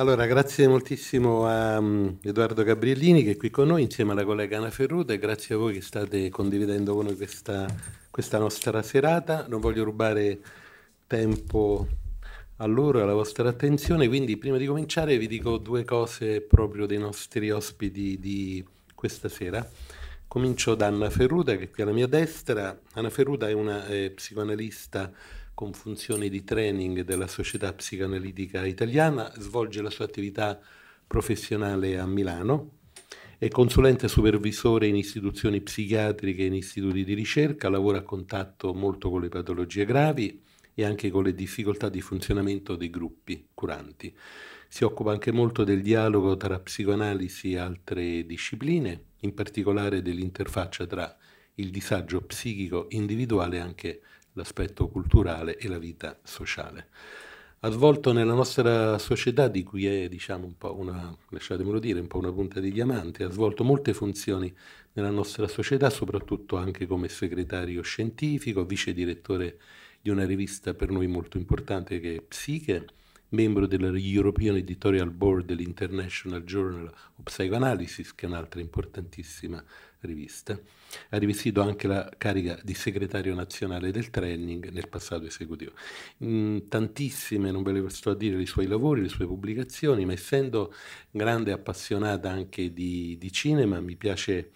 Allora, grazie moltissimo a mm, Edoardo Gabriellini che è qui con noi insieme alla collega Anna Ferruta e grazie a voi che state condividendo con noi questa, questa nostra serata. Non voglio rubare tempo a loro e alla vostra attenzione, quindi prima di cominciare vi dico due cose proprio dei nostri ospiti di questa sera. Comincio da Anna Ferruta che è qui alla mia destra. Anna Ferruta è una eh, psicoanalista con funzioni di training della Società Psicoanalitica Italiana, svolge la sua attività professionale a Milano, è consulente supervisore in istituzioni psichiatriche e in istituti di ricerca, lavora a contatto molto con le patologie gravi e anche con le difficoltà di funzionamento dei gruppi curanti. Si occupa anche molto del dialogo tra psicoanalisi e altre discipline, in particolare dell'interfaccia tra il disagio psichico individuale e anche l'aspetto culturale e la vita sociale. Ha svolto nella nostra società, di cui è diciamo, un po' una, lasciatemelo dire, un po' una punta di diamante, ha svolto molte funzioni nella nostra società, soprattutto anche come segretario scientifico, vice direttore di una rivista per noi molto importante che è Psiche, membro della European Editorial Board dell'International Journal of Psychoanalysis, che è un'altra importantissima rivista. Ha rivestito anche la carica di segretario nazionale del training nel passato esecutivo. Mm, tantissime, non ve le sto a dire, i suoi lavori, le sue pubblicazioni, ma essendo grande appassionata anche di, di cinema, mi piace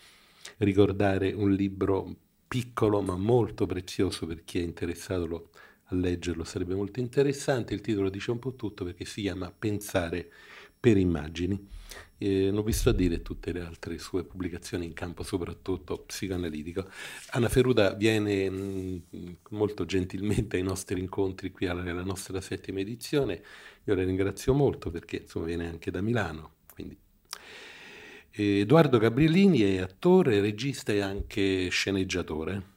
ricordare un libro piccolo ma molto prezioso per chi è interessato lo, a leggerlo, sarebbe molto interessante. Il titolo dice un po' tutto perché si chiama Pensare per immagini non vi sto a dire tutte le altre sue pubblicazioni in campo soprattutto psicoanalitico. Anna Ferruda viene mh, mm, molto gentilmente ai nostri incontri qui alla, alla, nostra settima edizione, io la ringrazio molto perché insomma viene anche da Milano, quindi. Edoardo Gabriellini è attore, regista e anche sceneggiatore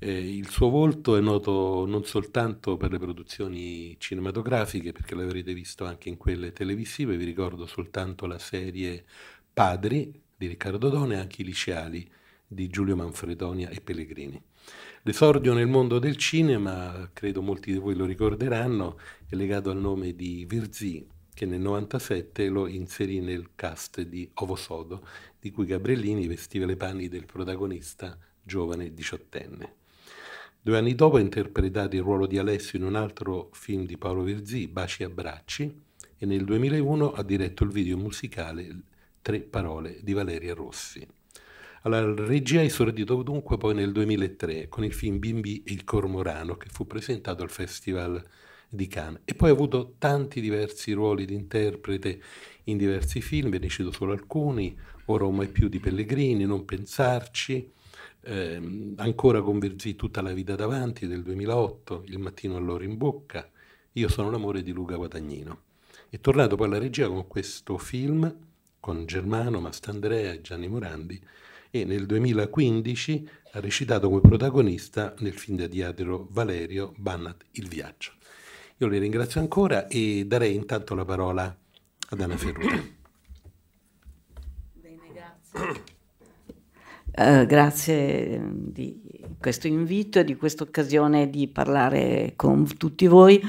eh, il suo volto è noto non soltanto per le produzioni cinematografiche, perché l'avrete visto anche in quelle televisive, vi ricordo soltanto la serie Padri di Riccardo Done e anche i liceali di Giulio Manfredonia e Pellegrini. L'esordio nel mondo del cinema, credo molti di voi lo ricorderanno, è legato al nome di Virzì, che nel 97 lo inserì nel cast di Ovo Sodo, di cui Gabriellini vestiva le panni del protagonista giovane diciottenne. Due anni dopo ha interpretato il ruolo di Alessio in un altro film di Paolo Verzì, Baci e Abbracci, e nel 2001 ha diretto il video musicale Tre parole di Valeria Rossi. Alla regia è esordito dunque poi nel 2003 con il film Bimbi e il Cormorano che fu presentato al Festival di Cannes e poi ha avuto tanti diversi ruoli di interprete in diversi film, ve ne cito solo alcuni, Ora o mai più di Pellegrini, Non pensarci, eh, ancora convergì tutta la vita davanti del 2008, Il mattino all'ora in bocca, Io sono l'amore di Luca Guadagnino. È tornato poi alla regia con questo film, con Germano, Mastandrea e Gianni Morandi, e nel 2015 ha recitato come protagonista nel film di teatro Valerio Bannat Il viaggio. Io le ringrazio ancora e darei intanto la parola ad Anna Ferruti. Bene, grazie. Eh, grazie ehm, di questo invito e di questa occasione di parlare con tutti voi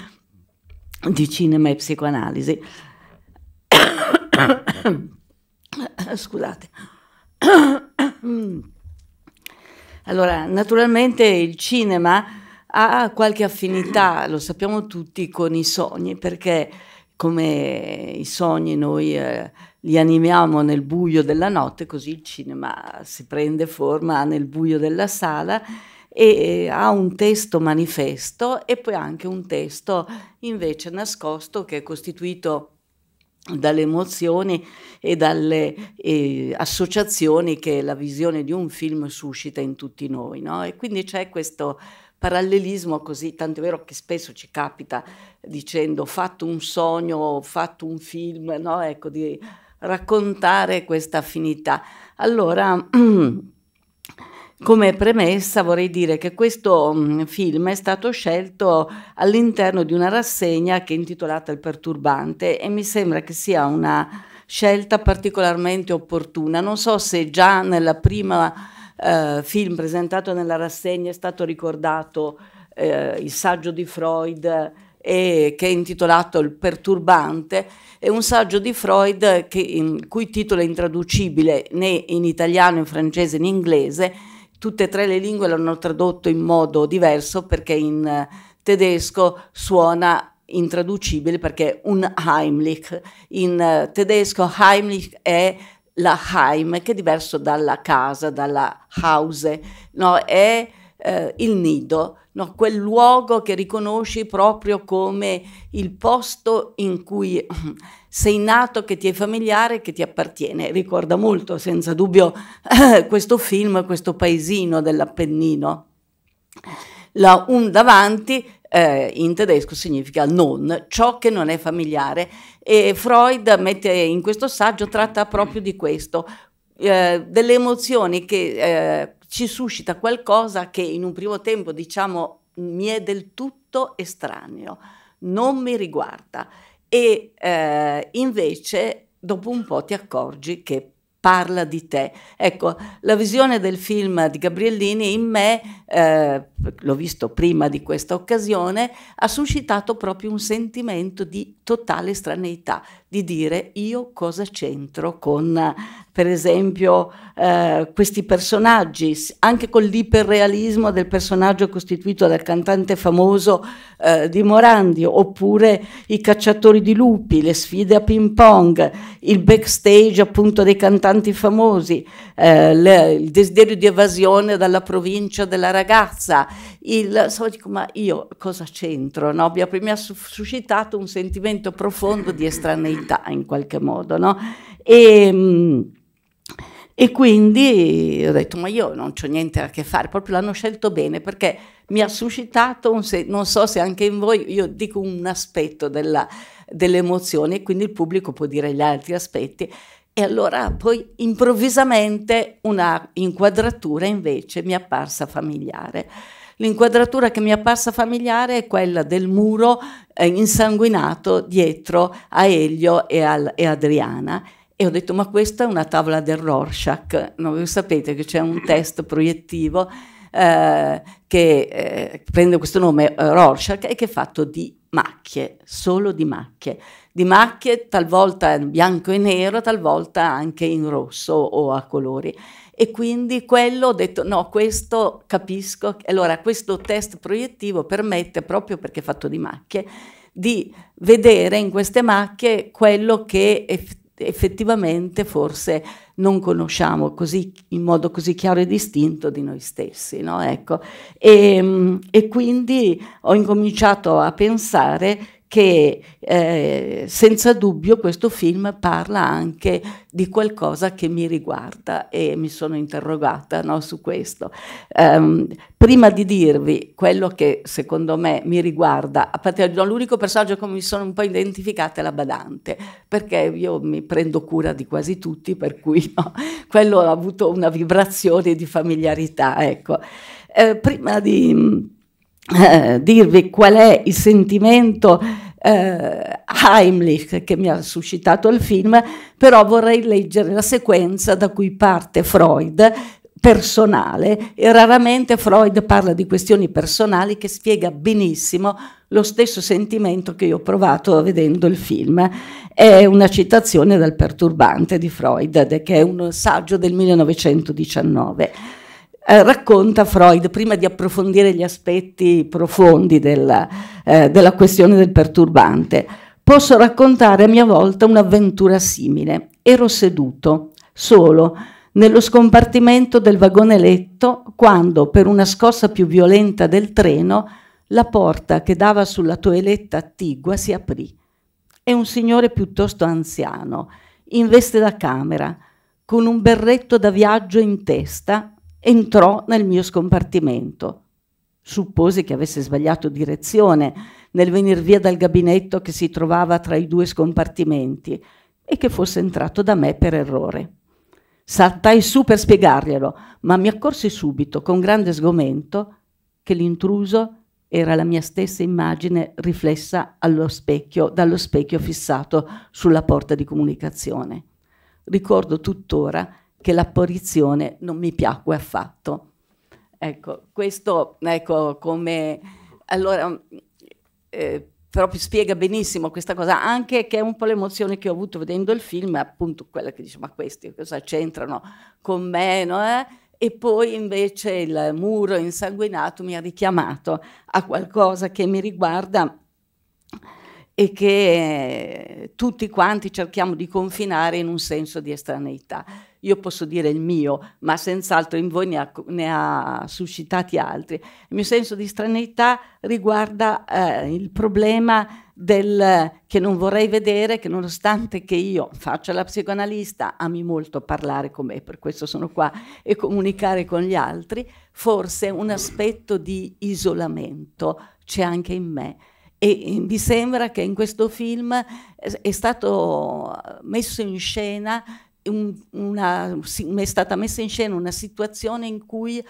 di cinema e psicoanalisi. Scusate. allora, naturalmente il cinema ha qualche affinità, lo sappiamo tutti, con i sogni, perché come i sogni noi... Eh, li animiamo nel buio della notte, così il cinema si prende forma nel buio della sala e ha un testo manifesto e poi anche un testo invece nascosto che è costituito dalle emozioni e dalle eh, associazioni che la visione di un film suscita in tutti noi. No? E quindi c'è questo parallelismo così, tanto è vero che spesso ci capita dicendo fatto un sogno, ho fatto un film, no? ecco, di, raccontare questa affinità. Allora, come premessa vorrei dire che questo mm, film è stato scelto all'interno di una rassegna che è intitolata Il perturbante e mi sembra che sia una scelta particolarmente opportuna. Non so se già nella prima eh, film presentato nella rassegna è stato ricordato eh, il saggio di Freud e che è intitolato Il perturbante, è un saggio di Freud che, in, cui titolo è intraducibile né in italiano, in francese, né in inglese. Tutte e tre le lingue l'hanno tradotto in modo diverso perché in tedesco suona intraducibile perché è un Heimlich. In tedesco Heimlich è la Heim, che è diverso dalla casa, dalla house, no? è eh, il nido, no? quel luogo che riconosci proprio come il posto in cui sei nato, che ti è familiare, che ti appartiene. Ricorda molto, senza dubbio, questo film, questo paesino dell'Appennino. La un davanti eh, in tedesco significa non, ciò che non è familiare e Freud mette in questo saggio tratta proprio di questo, eh, delle emozioni che eh, ci suscita qualcosa che in un primo tempo diciamo mi è del tutto estraneo, non mi riguarda e eh, invece dopo un po' ti accorgi che parla di te. Ecco, la visione del film di Gabriellini in me, eh, l'ho visto prima di questa occasione, ha suscitato proprio un sentimento di totale estraneità di dire io cosa c'entro con, per esempio, eh, questi personaggi, anche con l'iperrealismo del personaggio costituito dal cantante famoso eh, di Morandi, oppure i cacciatori di lupi, le sfide a ping pong, il backstage appunto dei cantanti famosi, eh, le, il desiderio di evasione dalla provincia della ragazza, il, so, dico, ma io cosa c'entro? No? Mi ha suscitato un sentimento profondo di estraneità vita in qualche modo, no? E, ehm, e quindi ho detto, ma io non ho niente a che fare, proprio l'hanno scelto bene perché mi ha suscitato, un se- non so se anche in voi, io dico un aspetto della, delle emozioni e quindi il pubblico può dire gli altri aspetti e allora poi improvvisamente una inquadratura invece mi è apparsa familiare. L'inquadratura che mi è apparsa familiare è quella del muro eh, insanguinato dietro a Elio e, al, e, Adriana. E ho detto, ma questa è una tavola del Rorschach. No, sapete che c'è un test proiettivo eh, che eh, prende questo nome eh, Rorschach e che è fatto di macchie, solo di macchie di macchie, talvolta in bianco e nero, talvolta anche in rosso o a colori. E quindi quello ho detto, no, questo capisco. Allora, questo test proiettivo permette, proprio perché è fatto di macchie, di vedere in queste macchie quello che effettivamente forse non conosciamo così, in modo così chiaro e distinto di noi stessi. No? Ecco. E, ehm, e quindi ho incominciato a pensare che eh, senza dubbio questo film parla anche di qualcosa che mi riguarda e mi sono interrogata no, su questo. Um, prima di dirvi quello che secondo me mi riguarda, a parte l'unico personaggio con cui mi sono un po' identificata è la badante, perché io mi prendo cura di quasi tutti, per cui no, quello ha avuto una vibrazione di familiarità. Ecco. Eh, prima di... Eh, dirvi qual è il sentimento eh, Heimlich che mi ha suscitato il film, però vorrei leggere la sequenza da cui parte Freud personale e raramente Freud parla di questioni personali che spiega benissimo lo stesso sentimento che io ho provato vedendo il film. È una citazione dal perturbante di Freud, che è un saggio del 1919. Eh, racconta Freud prima di approfondire gli aspetti profondi della, eh, della questione del perturbante. Posso raccontare a mia volta un'avventura simile. Ero seduto, solo, nello scompartimento del vagone letto quando, per una scossa più violenta del treno, la porta che dava sulla toeletta attigua si aprì. È un signore piuttosto anziano, in veste da camera, con un berretto da viaggio in testa, entrò nel mio scompartimento. Suppose che avesse sbagliato direzione nel venir via dal gabinetto che si trovava tra i due scompartimenti e che fosse entrato da me per errore. Saltai su per spiegarglielo, ma mi accorsi subito, con grande sgomento, che l'intruso era la mia stessa immagine riflessa specchio, dallo specchio fissato sulla porta di comunicazione. Ricordo tuttora che l'apparizione non mi piacque affatto. Ecco, questo ecco, come... Allora, mm, eh, proprio spiega benissimo questa cosa, anche che è un po' l'emozione che ho avuto vedendo il film, appunto quella che dice, ma questi cosa c'entrano con me, no? Eh? E poi invece il muro insanguinato mi ha richiamato a qualcosa che mi riguarda e che tutti quanti cerchiamo di confinare in un senso di estraneità io posso dire il mio, ma senz'altro in voi ne ha, ne ha, suscitati altri. Il mio senso di straneità riguarda eh, il problema del che non vorrei vedere, che nonostante che io faccia la psicoanalista, ami molto parlare con me, per questo sono qua, e comunicare con gli altri, forse un aspetto di isolamento c'è anche in me. E mi sembra che in questo film eh, è stato eh, messo in scena una, è stata messa in scena una situazione in cui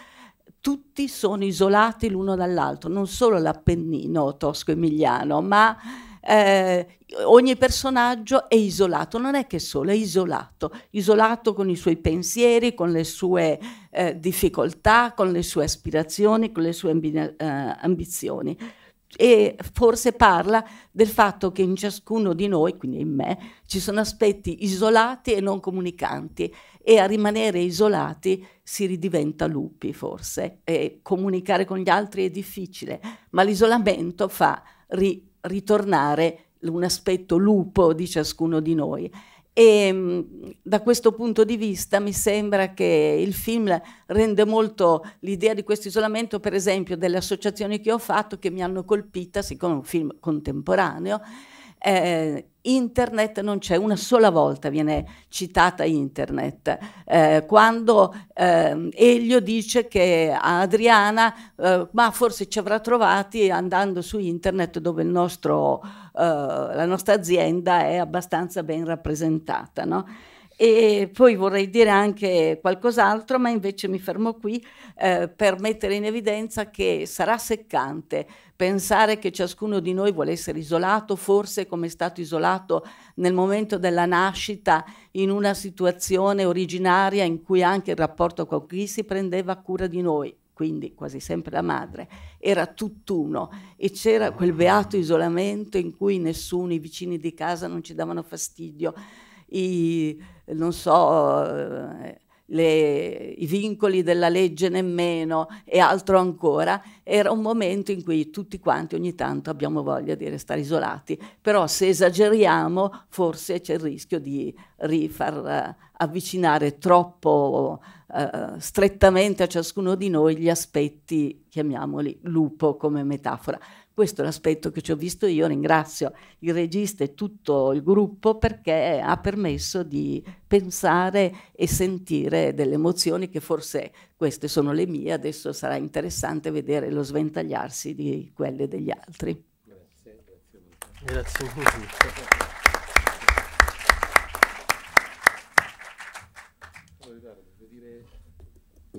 tutti sono isolati l'uno dall'altro, non solo l'Appennino tosco-emiliano, ma eh, ogni personaggio è isolato, non è che solo, è isolato, isolato con i suoi pensieri, con le sue eh, difficoltà, con le sue aspirazioni, con le sue ambi eh, ambizioni e forse parla del fatto che in ciascuno di noi, quindi in me, ci sono aspetti isolati e non comunicanti e a rimanere isolati si ridiventa lupi forse e comunicare con gli altri è difficile, ma l'isolamento fa ri ritornare un aspetto lupo di ciascuno di noi e mm, da questo punto di vista mi sembra che il film rende molto l'idea di questo isolamento, per esempio, delle associazioni che ho fatto che mi hanno colpita, siccome è un film contemporaneo, eh, internet non c'è, una sola volta viene citata internet, eh, quando eh, Elio dice che a Adriana, eh, ma forse ci avrà trovati andando su internet dove nostro, eh, la nostra azienda è abbastanza ben rappresentata. No? E poi vorrei dire anche qualcos'altro, ma invece mi fermo qui eh, per mettere in evidenza che sarà seccante pensare che ciascuno di noi vuole essere isolato, forse come è stato isolato nel momento della nascita, in una situazione originaria in cui anche il rapporto con chi si prendeva cura di noi, quindi quasi sempre la madre, era tutt'uno e c'era quel beato isolamento in cui nessuno, i vicini di casa non ci davano fastidio. I, non so, eh, le, i vincoli della legge nemmeno e altro ancora, era un momento in cui tutti quanti ogni tanto abbiamo voglia di restare isolati, però se esageriamo forse c'è il rischio di rifar eh, avvicinare troppo eh, strettamente a ciascuno di noi gli aspetti, chiamiamoli lupo come metafora. Questo è l'aspetto che ci ho visto io ringrazio il regista e tutto il gruppo perché ha permesso di pensare e sentire delle emozioni che forse queste sono le mie, adesso sarà interessante vedere lo sventagliarsi di quelle degli altri. Grazie, grazie molto. Grazie.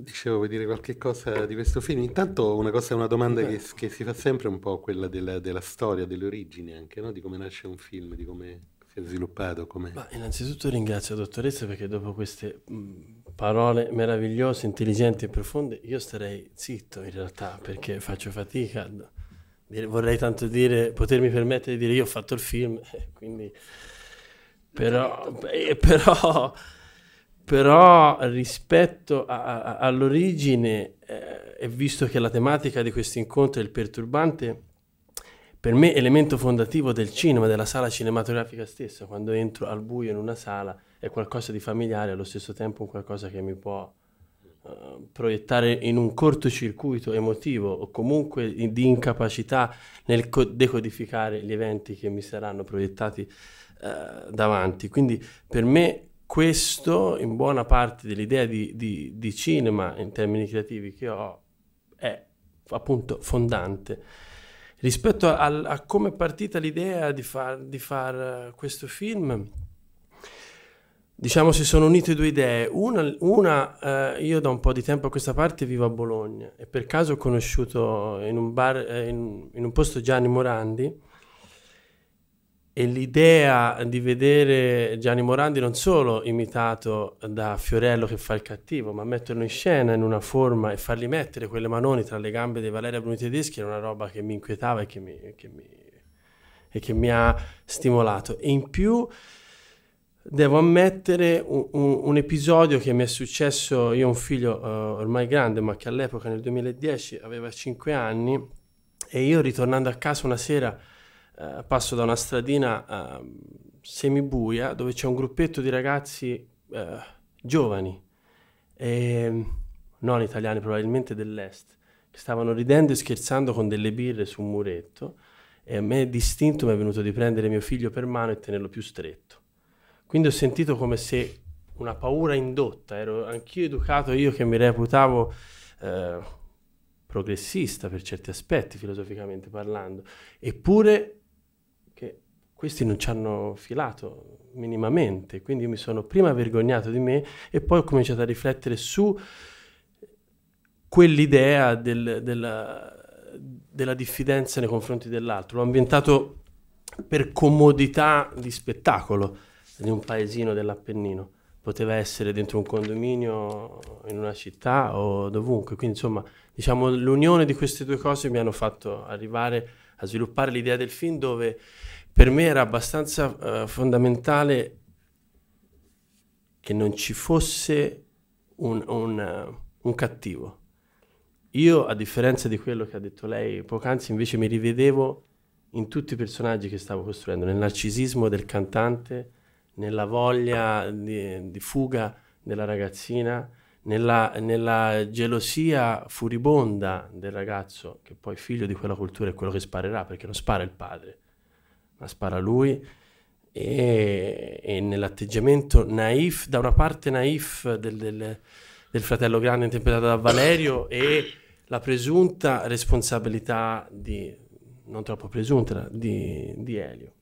Dicevo, vuoi dire qualche cosa di questo film? Intanto una, cosa, una domanda che, che, si fa sempre un po', quella della, della storia, delle origini anche, no? di come nasce un film, di come si è sviluppato. Com'è. Ma innanzitutto ringrazio la dottoressa perché dopo queste mm, parole meravigliose, intelligenti e profonde, io starei zitto in realtà perché faccio fatica. Vorrei tanto dire, potermi permettere di dire io ho fatto il film, quindi... Però... Eh, però però rispetto a, a, all'origine eh, e visto che la tematica di questo incontro è il perturbante, per me elemento fondativo del cinema, della sala cinematografica stessa, quando entro al buio in una sala è qualcosa di familiare, allo stesso tempo qualcosa che mi può eh, proiettare in un cortocircuito emotivo o comunque di incapacità nel co- decodificare gli eventi che mi saranno proiettati uh, davanti. Quindi per me questo, in buona parte dell'idea di, di, di cinema in termini creativi che ho, è appunto fondante. Rispetto a, a come è partita l'idea di far, di far eh, questo film, diciamo si sono unite due idee. Una, una eh, io da un po' di tempo a questa parte vivo a Bologna e per caso ho conosciuto in un bar, eh, in, in, un posto Gianni Morandi e l'idea di vedere Gianni Morandi non solo imitato da Fiorello che fa il cattivo, ma metterlo in scena in una forma e fargli mettere quelle manoni tra le gambe di Valeria Bruni Tedeschi era una roba che mi inquietava e che mi, che mi, e che mi ha stimolato. E in più devo ammettere un, un, un, episodio che mi è successo, io ho un figlio uh, ormai grande, ma che all'epoca nel 2010 aveva 5 anni, e io ritornando a casa una sera eh, passo da una stradina eh, semibuia dove c'è un gruppetto di ragazzi eh, giovani, e, ehm, non italiani, probabilmente dell'est, che stavano ridendo e scherzando con delle birre su un muretto e a me distinto mi è venuto di prendere mio figlio per mano e tenerlo più stretto. Quindi ho sentito come se una paura indotta, ero anch'io educato, io che mi reputavo eh, progressista per certi aspetti filosoficamente parlando, eppure questi non ci hanno filato minimamente, quindi io mi sono prima vergognato di me e poi ho cominciato a riflettere su quell'idea del, della, della diffidenza nei confronti dell'altro. L'ho ambientato per comodità di spettacolo di un paesino dell'Appennino. Poteva essere dentro un condominio, in una città o dovunque. Quindi, insomma, diciamo, l'unione di queste due cose mi hanno fatto arrivare a sviluppare l'idea del film dove per me era abbastanza uh, fondamentale che non ci fosse un, un, uh, un cattivo. Io, a differenza di quello che ha detto lei poc'anzi, invece mi rivedevo in tutti i personaggi che stavo costruendo, nel narcisismo del cantante, nella voglia di, di fuga della ragazzina, nella, nella, gelosia furibonda del ragazzo, che poi figlio di quella cultura è quello che sparerà, perché non spara il padre, ma spara lui. E, e nell'atteggiamento naif, da una parte naif del, del, del fratello grande interpretato da Valerio e la presunta responsabilità di, non troppo presunta, di, di Elio.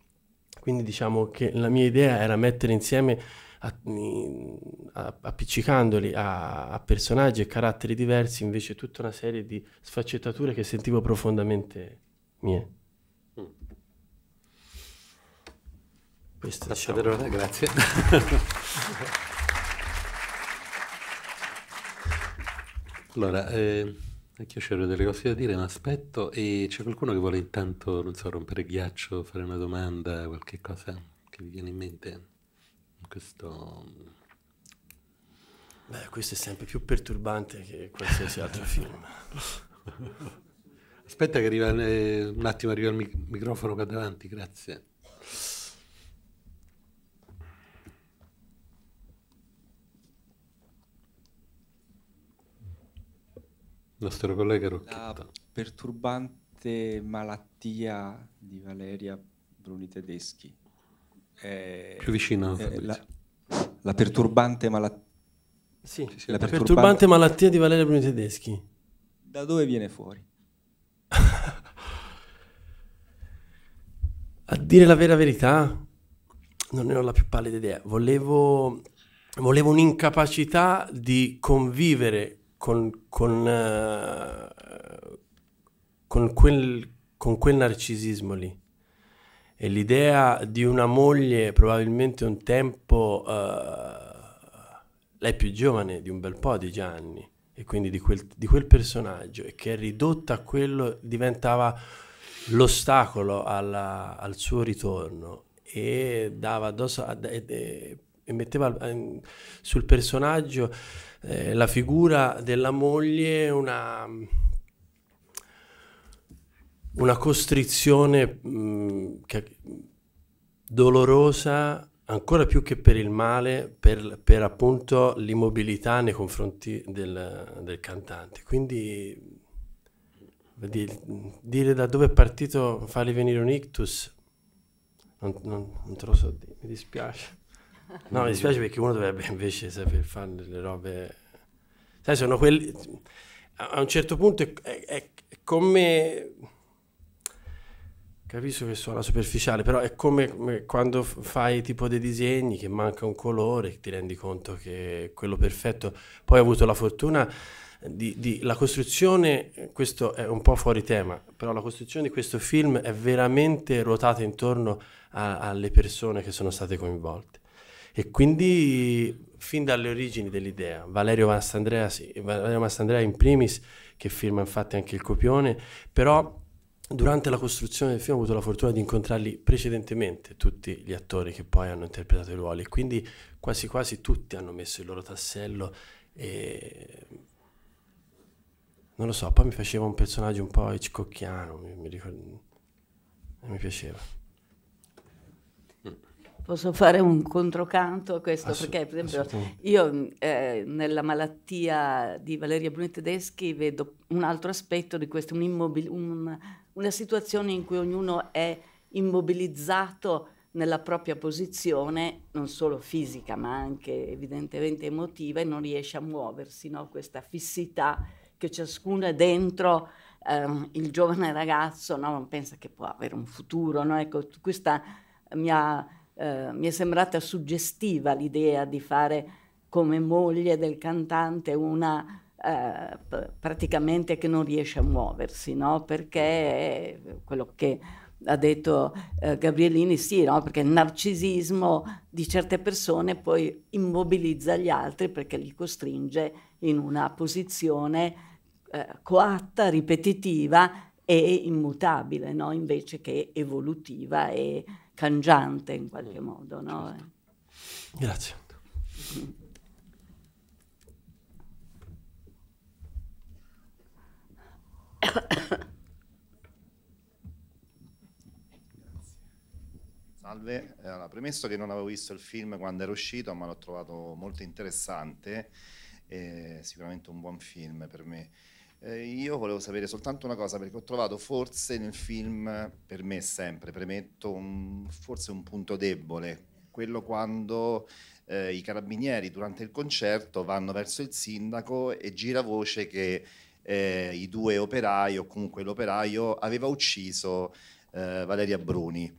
Quindi diciamo che la mia idea era mettere insieme a, a, appiccicandoli a, a, personaggi e caratteri diversi, invece tutta una serie di sfaccettature che sentivo profondamente mie. Questo, Lasciatelo diciamo. grazie. allora, eh, io c'ero delle cose da dire, ma aspetto e c'è qualcuno che vuole intanto, non so, rompere ghiaccio, fare una domanda, qualche cosa che vi viene in mente? Questo... Beh, questo è sempre più perturbante che qualsiasi altro film. Aspetta che arriva, eh, un attimo arriva il mic- microfono qua davanti, grazie. nostro collega Rocchetta. La perturbante malattia di Valeria Bruni Tedeschi. È, Più vicina a la, la perturbante malattia. Sì, sì, sì, la, la perturbante, perturbante malattia di Valeria Bruni Tedeschi. Da dove viene fuori? a dire la vera verità, non ne ho la più pallida idea. Volevo, volevo un'incapacità di convivere con, con, uh, con, quel, con quel narcisismo lì. E l'idea di una moglie, probabilmente un tempo, uh, lei più giovane di un bel po' di Gianni, e quindi di quel, di quel personaggio, e che è ridotta a quello, diventava l'ostacolo alla, al suo ritorno e dava addosso a, e, e metteva sul personaggio eh, la figura della moglie una, una costrizione mh, mm, che, dolorosa ancora più che per il male, per, per appunto l'immobilità nei confronti del, del cantante. Quindi dire, dire, da dove è partito fargli venire un ictus, non, non, non te lo so dire, mi dispiace. No, mi dispiace perché uno dovrebbe invece saper fare delle robe... Sai, sono quelli... A un certo punto è, è, è come... Capisco che suona superficiale, però è come quando fai tipo dei disegni che manca un colore, ti rendi conto che è quello perfetto. Poi ho avuto la fortuna di, di, la costruzione, questo è un po' fuori tema, però la costruzione di questo film è veramente ruotata intorno a, alle persone che sono state coinvolte. E quindi fin dalle origini dell'idea, Valerio Mastandrea, sì, Valerio Mastandrea in primis, che firma infatti anche il copione, però durante la costruzione del film ho avuto la fortuna di incontrarli precedentemente tutti gli attori che poi hanno interpretato i ruoli, quindi quasi quasi tutti hanno messo il loro tassello e non lo so, poi mi faceva un personaggio un po' hitchcockiano, mi, mi ricordo, mi piaceva. Posso fare un controcanto a questo? Assu- perché, per esempio, io eh, nella malattia di Valeria Bruni Tedeschi vedo un altro aspetto di questo, un immobil- un, una situazione in cui ognuno è immobilizzato nella propria posizione, non solo fisica, ma anche evidentemente emotiva, e non riesce a muoversi, no? questa fissità che ciascuno è dentro. Eh, il giovane ragazzo no? non pensa che può avere un futuro, no? ecco, questa eh, mia eh, mi è sembrata suggestiva l'idea di fare come moglie del cantante una eh, praticamente che non riesce a muoversi, no? perché quello che ha detto eh, Gabrielini, sì, no? perché il narcisismo di certe persone poi immobilizza gli altri perché li costringe in una posizione eh, coatta, ripetitiva e immutabile, no? invece che evolutiva e cangiante in qualche certo. modo. No? Eh? Certo. Grazie. Salve, allora, premesso che non avevo visto il film quando era uscito, ma l'ho trovato molto interessante, eh, sicuramente un buon film per me. Eh, io volevo sapere soltanto una cosa perché ho trovato forse nel film, per me sempre, premetto, un, forse un punto debole, quello quando eh, i carabinieri durante il concerto vanno verso il sindaco e gira voce che eh, i due operai o comunque l'operaio aveva ucciso eh, Valeria Bruni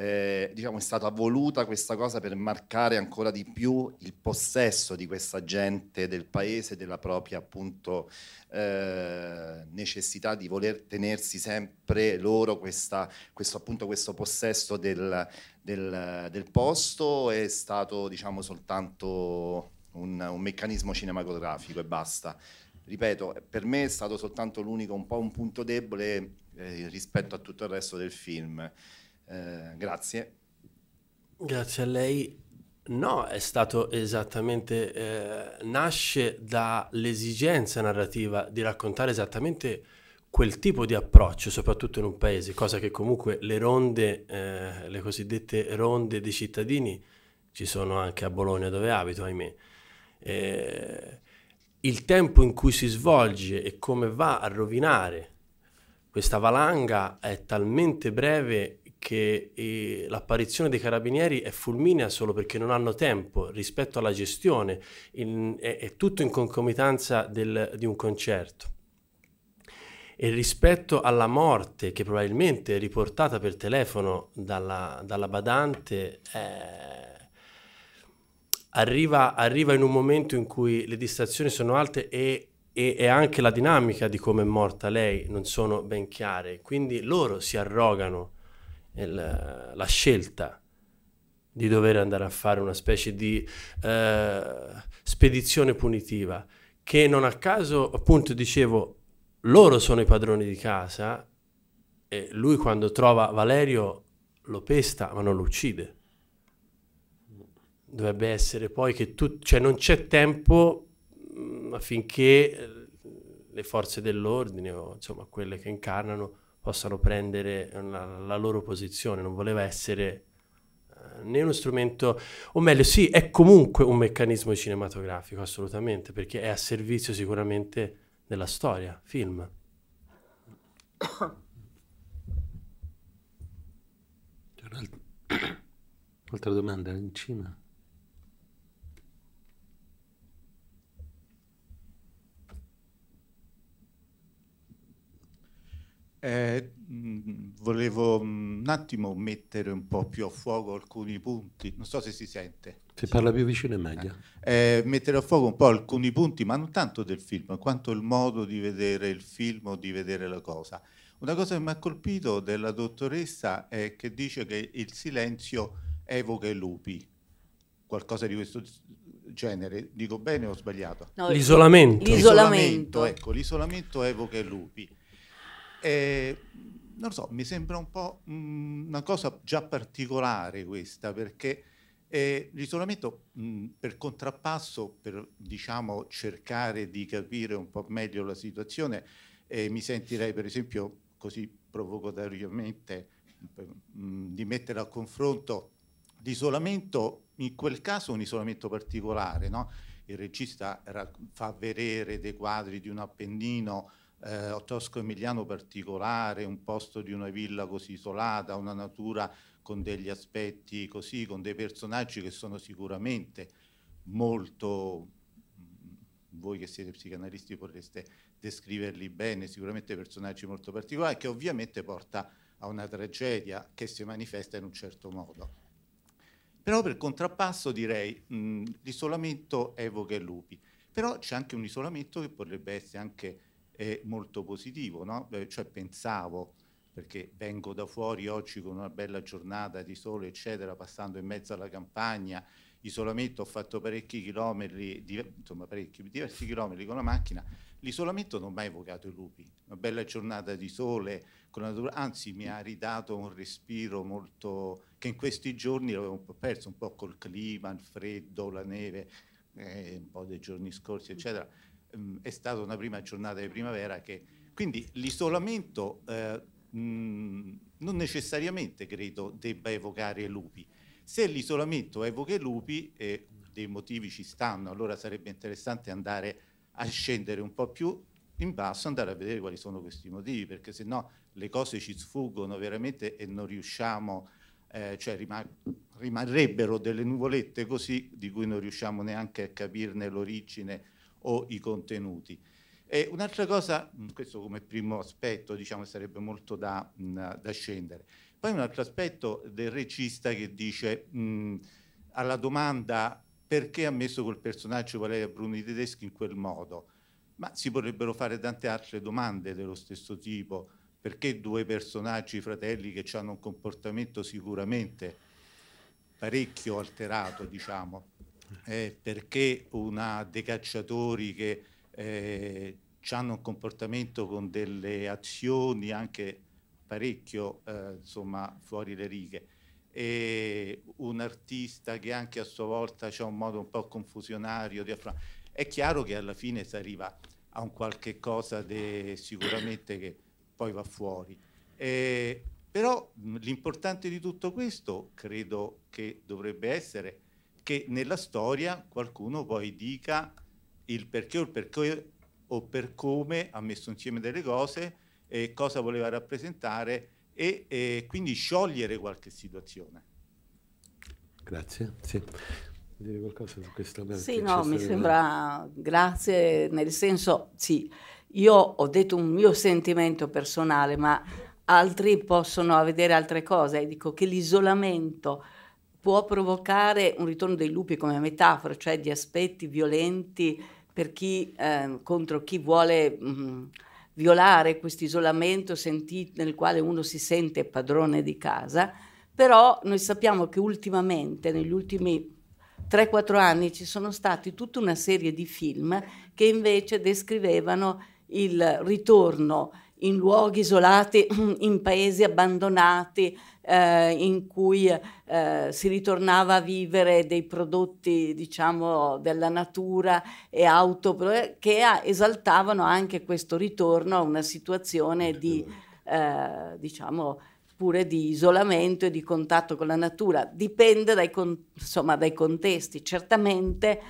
eh, diciamo, è stata voluta questa cosa per marcare ancora di più il possesso di questa gente del paese, della propria appunto eh, necessità di voler tenersi sempre loro questa, questo, appunto, questo possesso del, del, del posto, è stato diciamo, soltanto un, un meccanismo cinematografico e basta. Ripeto, per me è stato soltanto l'unico un po' un punto debole eh, rispetto a tutto il resto del film. Eh, grazie. Grazie a lei. No, è stato esattamente, eh, nasce dall'esigenza narrativa di raccontare esattamente quel tipo di approccio, soprattutto in un paese, cosa che comunque le ronde, eh, le cosiddette ronde dei cittadini, ci sono anche a Bologna dove abito, ahimè. Eh, il tempo in cui si svolge e come va a rovinare questa valanga è talmente breve che eh, l'apparizione dei carabinieri è fulminea solo perché non hanno tempo rispetto alla gestione, in, è, è, tutto in concomitanza del, di un concerto. E rispetto alla morte, che probabilmente è riportata per telefono dalla, dalla badante, eh, arriva, arriva, in un momento in cui le distrazioni sono alte e, e, e anche la dinamica di come è morta lei non sono ben chiare. Quindi loro si arrogano il, la scelta di dover andare a fare una specie di eh, spedizione punitiva che non a caso appunto dicevo loro sono i padroni di casa e lui quando trova Valerio lo pesta ma non lo uccide dovrebbe essere poi che tu, cioè non c'è tempo mm, affinché eh, le forze dell'ordine o insomma quelle che incarnano possano prendere una, la loro posizione, non voleva essere eh, né uno strumento, o meglio, sì, è comunque un meccanismo cinematografico, assolutamente, perché è a servizio sicuramente della storia, film. C'era altra domanda in Cina? Eh, mm, volevo mm, un attimo mettere un po' più a fuoco alcuni punti, non so se si sente. Si parla più vicino e meglio. Eh, eh, mettere a fuoco un po' alcuni punti, ma non tanto del film, quanto il modo di vedere il film o di vedere la cosa. Una cosa che mi ha colpito della dottoressa è che dice che il silenzio evoca i lupi, qualcosa di questo genere. Dico bene o sbagliato? No, l'isolamento. L'isolamento. l'isolamento. Ecco, l'isolamento evoca i lupi e, non lo so, mi sembra un po' mh, mm, una cosa già particolare questa, perché eh, l'isolamento mh, mm, per contrappasso, per diciamo, cercare di capire un po' meglio la situazione, eh, mi sentirei per esempio così provocatoriamente mh, mm, di mettere a confronto l'isolamento, in quel caso un isolamento particolare, no? il regista fa vedere dei quadri di un Appennino eh, Ottosco Emiliano particolare, un posto di una villa così isolata, una natura con degli aspetti così, con dei personaggi che sono sicuramente molto, mm, voi che siete psicanalisti potreste descriverli bene, sicuramente personaggi molto particolari, che ovviamente porta a una tragedia che si manifesta in un certo modo. Però per contrappasso direi mh, mm, l'isolamento evoca i lupi, però c'è anche un isolamento che potrebbe essere anche è molto positivo, no? eh, cioè pensavo perché vengo da fuori oggi con una bella giornata di sole, eccetera, passando in mezzo alla campagna, isolamento, ho fatto parecchi chilometri, diver- insomma parecchi, diversi chilometri con la macchina, l'isolamento non mi ha evocato i lupi, una bella giornata di sole, con natura, anzi mi ha ridato un respiro molto, che in questi giorni l'avevo un po' perso, un po' col clima, il freddo, la neve, eh, un po' dei giorni scorsi, eccetera mh, ehm, è stata una prima giornata di primavera che... Quindi l'isolamento eh, mh, mm, non necessariamente credo debba evocare lupi. Se l'isolamento evoca i lupi, eh, dei motivi ci stanno, allora sarebbe interessante andare a scendere un po' più in basso, andare a vedere quali sono questi motivi, perché se no le cose ci sfuggono veramente e non riusciamo, eh, cioè rimar- rimarrebbero delle nuvolette così di cui non riusciamo neanche a capirne l'origine o i contenuti. E un'altra cosa, mm, questo come primo aspetto, diciamo, sarebbe molto da, mh, mm, da scendere. Poi un altro aspetto del regista che dice mh, mm, alla domanda perché ha messo quel personaggio Valeria Bruni Tedeschi in quel modo, ma si potrebbero fare tante altre domande dello stesso tipo, perché due personaggi fratelli che hanno un comportamento sicuramente parecchio alterato, diciamo, eh, perché una dei cacciatori che eh, hanno un comportamento con delle azioni anche parecchio eh, insomma fuori le righe e un artista che anche a sua volta ha un modo un po' confusionario di affrontare è chiaro che alla fine si arriva a un qualche cosa de, sicuramente che poi va fuori eh, però l'importante di tutto questo credo che dovrebbe essere che nella storia qualcuno poi dica il perché o, il perché, o per come ha messo insieme delle cose e cosa voleva rappresentare e, e quindi sciogliere qualche situazione. Grazie. Sì. Dire qualcosa su questa Sì, no, mi sembra grazie, nel senso, sì, io ho detto un mio sentimento personale, ma altri possono vedere altre cose. E dico che l'isolamento può provocare un ritorno dei lupi come metafora, cioè di aspetti violenti chi, eh, contro chi vuole mh, mhmm, violare questo isolamento nel quale uno si sente padrone di casa, però noi sappiamo che ultimamente, negli ultimi 3-4 anni, ci sono stati tutta una serie di film che invece descrivevano il ritorno in luoghi isolati, in paesi abbandonati, eh, in cui eh, si ritornava a vivere dei prodotti, diciamo, della natura e auto eh, che esaltavano anche questo ritorno a una situazione di, eh, diciamo, pure di isolamento e di contatto con la natura. Dipende dai, con, insomma, dai contesti, certamente.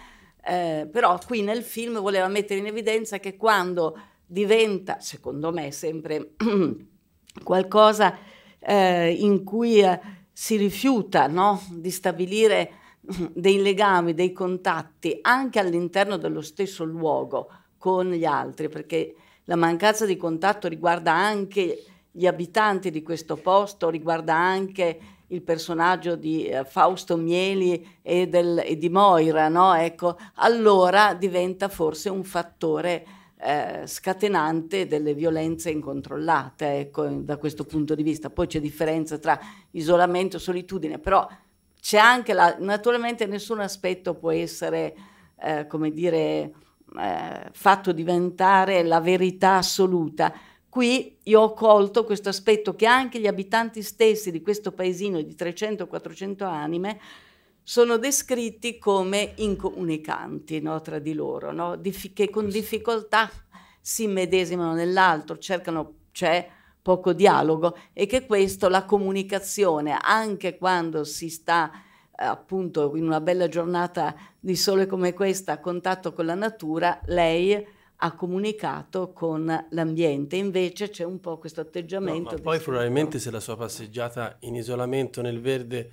Eh, però qui nel film voleva mettere in evidenza che quando diventa, secondo me, sempre qualcosa eh, in cui eh, si rifiuta no? di stabilire dei legami, dei contatti anche all'interno dello stesso luogo con gli altri, perché la mancanza di contatto riguarda anche gli abitanti di questo posto, riguarda anche il personaggio di eh, Fausto Mieli e, del, e di Moira, no? ecco, allora diventa forse un fattore eh, scatenante delle violenze incontrollate, ecco, da questo punto di vista. Poi c'è differenza tra isolamento e solitudine, però c'è anche la... naturalmente nessun aspetto può essere, eh, come dire, eh, fatto diventare la verità assoluta. Qui io ho colto questo aspetto che anche gli abitanti stessi di questo paesino di 300-400 anime sono descritti come incomunicanti no, tra di loro, no? Dif che con difficoltà si medesimano nell'altro, cercano, c'è poco dialogo e che questo, la comunicazione, anche quando si sta eh, appunto in una bella giornata di sole come questa a contatto con la natura, lei ha comunicato con l'ambiente, invece c'è un po' questo atteggiamento. No, poi probabilmente se la sua passeggiata in isolamento nel verde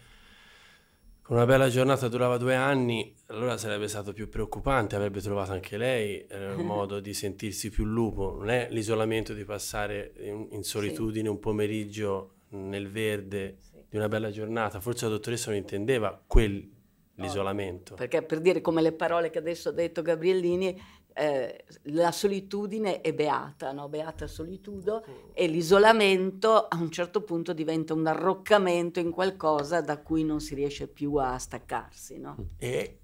una bella giornata durava due anni, allora sarebbe stato più preoccupante, avrebbe trovato anche lei eh, un modo di sentirsi più lupo. Non è l'isolamento di passare in, in solitudine sì. un pomeriggio nel verde sì. di una bella giornata, forse la dottoressa non intendeva quell'isolamento. No, perché per dire come le parole che adesso ha detto Gabriellini, eh, la solitudine è beata, no? beata solitudo, mm. e l'isolamento a un certo punto diventa un arroccamento in qualcosa da cui non si riesce più a staccarsi. No? Mm. E,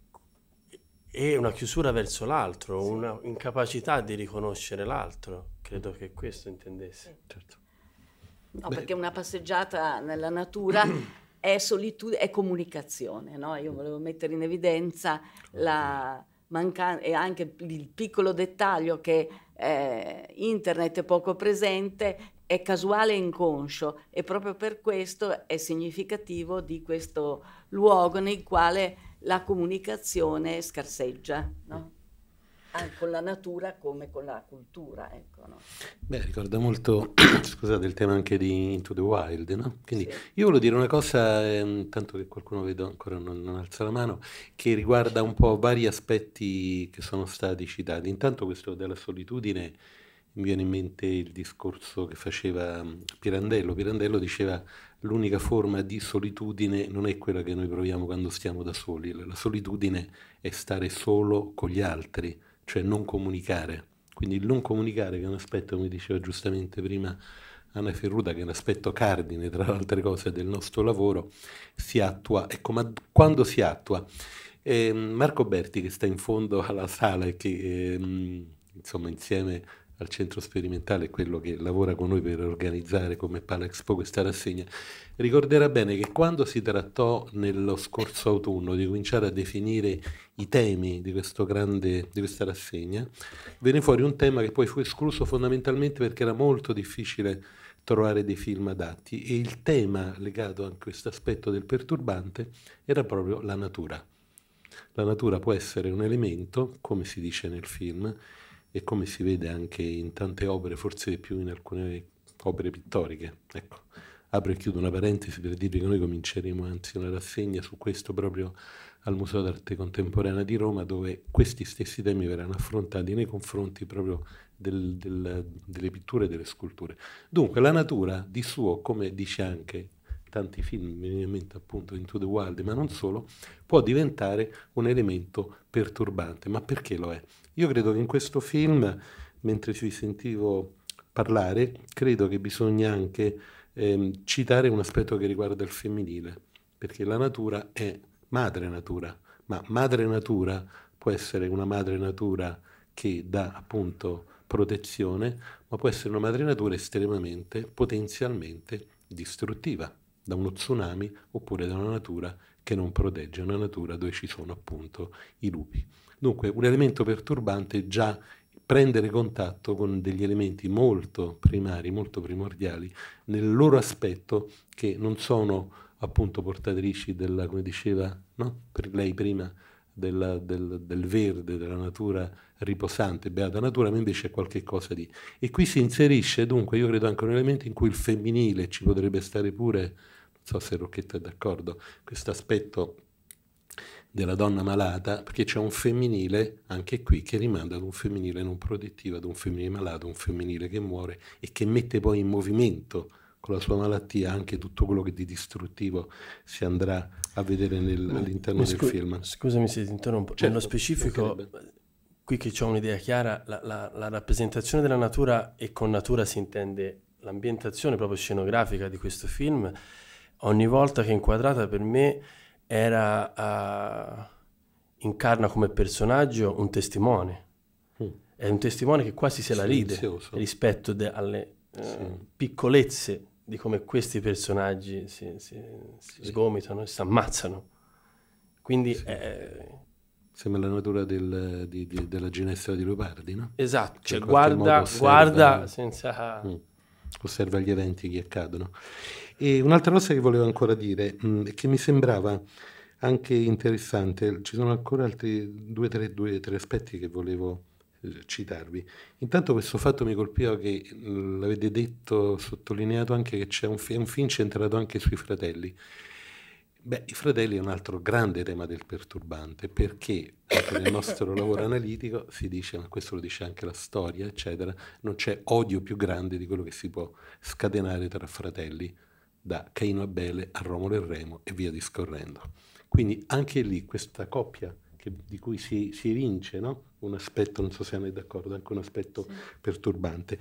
e, una chiusura verso l'altro, sì. una incapacità di riconoscere l'altro, credo che questo intendesse. Sì. Certo. No, Beh. perché una passeggiata nella natura è solitudine, è comunicazione, no? Io volevo mettere in evidenza la manca- e anche il piccolo dettaglio che eh, internet è poco presente, è casuale e inconscio e proprio per questo è significativo di questo luogo nel quale la comunicazione scarseggia. No? anche con la natura come con la cultura. Ecco, no? Beh, ricorda molto, scusate, il tema anche di Into the Wild, no? Quindi sì. io volevo dire una cosa, eh, tanto che qualcuno vedo ancora non, non, alza la mano, che riguarda un po' vari aspetti che sono stati citati. Intanto questo della solitudine mi viene in mente il discorso che faceva mm, Pirandello. Pirandello diceva l'unica forma di solitudine non è quella che noi proviamo quando stiamo da soli, la solitudine è stare solo con gli altri cioè non comunicare. Quindi il non comunicare, che è un aspetto, come diceva giustamente prima Anna Ferruda, che è un aspetto cardine, tra le altre cose, del nostro lavoro, si attua. Ecco, ma quando si attua? Eh, Marco Berti, che sta in fondo alla sala e che, eh, insomma, insieme al centro sperimentale, quello che lavora con noi per organizzare come Palexpo questa rassegna, ricorderà bene che quando si trattò nello scorso autunno di cominciare a definire i temi di, grande, di questa rassegna, venne fuori un tema che poi fu escluso fondamentalmente perché era molto difficile trovare dei film adatti e il tema legato a questo aspetto del perturbante era proprio la natura. La natura può essere un elemento, come si dice nel film, e come si vede anche in tante opere, forse più in alcune opere pittoriche. Ecco, apro e chiudo una parentesi per dirvi che noi cominceremo anzi una rassegna su questo proprio al Museo d'Arte Contemporanea di Roma, dove questi stessi temi verranno affrontati nei confronti proprio del, del, delle pitture e delle sculture. Dunque, la natura di suo, come dice anche tanti film, mi viene in mente appunto Into the Wild, ma non solo, può diventare un elemento perturbante. Ma perché lo è? Io credo che in questo film, mentre ci sentivo parlare, credo che bisogna anche eh, citare un aspetto che riguarda il femminile, perché la natura è madre natura, ma madre natura può essere una madre natura che dà appunto protezione, ma può essere una madre natura estremamente, potenzialmente distruttiva da uno tsunami oppure da una natura che non protegge, una natura dove ci sono appunto i lupi. Dunque un elemento perturbante è già prendere contatto con degli elementi molto primari, molto primordiali, nel loro aspetto che non sono appunto portatrici della, come diceva no? per lei prima, della, del, del, verde, della natura riposante, beata natura, ma invece è qualcosa di... E qui si inserisce dunque, io credo, anche un elemento in cui il femminile ci potrebbe stare pure, non so se Rocchetta è d'accordo, questo aspetto della donna malata, perché c'è un femminile anche qui che rimanda ad un femminile non protettivo, ad un femminile malato, un femminile che muore e che mette poi in movimento con la sua malattia anche tutto quello che di distruttivo si andrà a vedere nel, all'interno scu- del film. Scusami se ti interrompo, certo, nello specifico, qui che ho un'idea chiara, la, la, la rappresentazione della natura e con natura si intende l'ambientazione proprio scenografica di questo film, ogni volta che è inquadrata per me era, uh, incarna come personaggio un testimone. Mm. È un testimone che quasi se la ride Silenzioso. rispetto de- alle uh, sì. piccolezze di come questi personaggi si, si, si sì. sgomitano e si ammazzano. Quindi sì. è... Eh, Sembra la natura del, di, di, della ginestra di Leopardi, no? Esatto, cioè, guarda, osserva, guarda senza... Mm. Osserva gli eventi che accadono. E un'altra cosa che volevo ancora dire, mh, mm, che mi sembrava anche interessante, ci sono ancora altri due o tre, tre, aspetti che volevo eh, citarvi. Intanto questo fatto mi colpiva che mm, l'avete detto, sottolineato anche che c'è un, un film centrato anche sui fratelli. Beh, i fratelli è un altro grande tema del perturbante, perché anche nel nostro lavoro analitico si dice, ma questo lo dice anche la storia, eccetera, non c'è odio più grande di quello che si può scatenare tra fratelli da Caino Abele a Romolo e Remo e via discorrendo. Quindi anche lì questa coppia che, di cui si, si evince no? un aspetto, non so se ne è d'accordo, anche un aspetto sì. perturbante.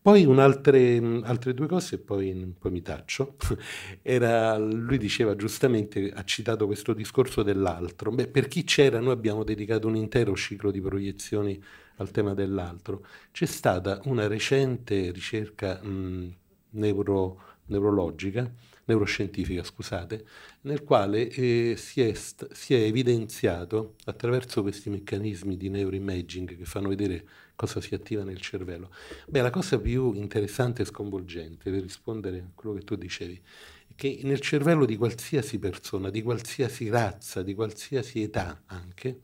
Poi altre, mm, altre due cose, e poi, mm, poi mi taccio. Era, lui diceva giustamente, ha citato questo discorso dell'altro. Beh, per chi c'era, noi abbiamo dedicato un intero ciclo di proiezioni al tema dell'altro. C'è stata una recente ricerca mh, mm, neuro neurologica, neuroscientifica, scusate, nel quale eh, si, è st- si, è evidenziato attraverso questi meccanismi di neuroimaging che fanno vedere cosa si attiva nel cervello. Beh, la cosa più interessante e sconvolgente per rispondere a quello che tu dicevi è che nel cervello di qualsiasi persona, di qualsiasi razza, di qualsiasi età anche,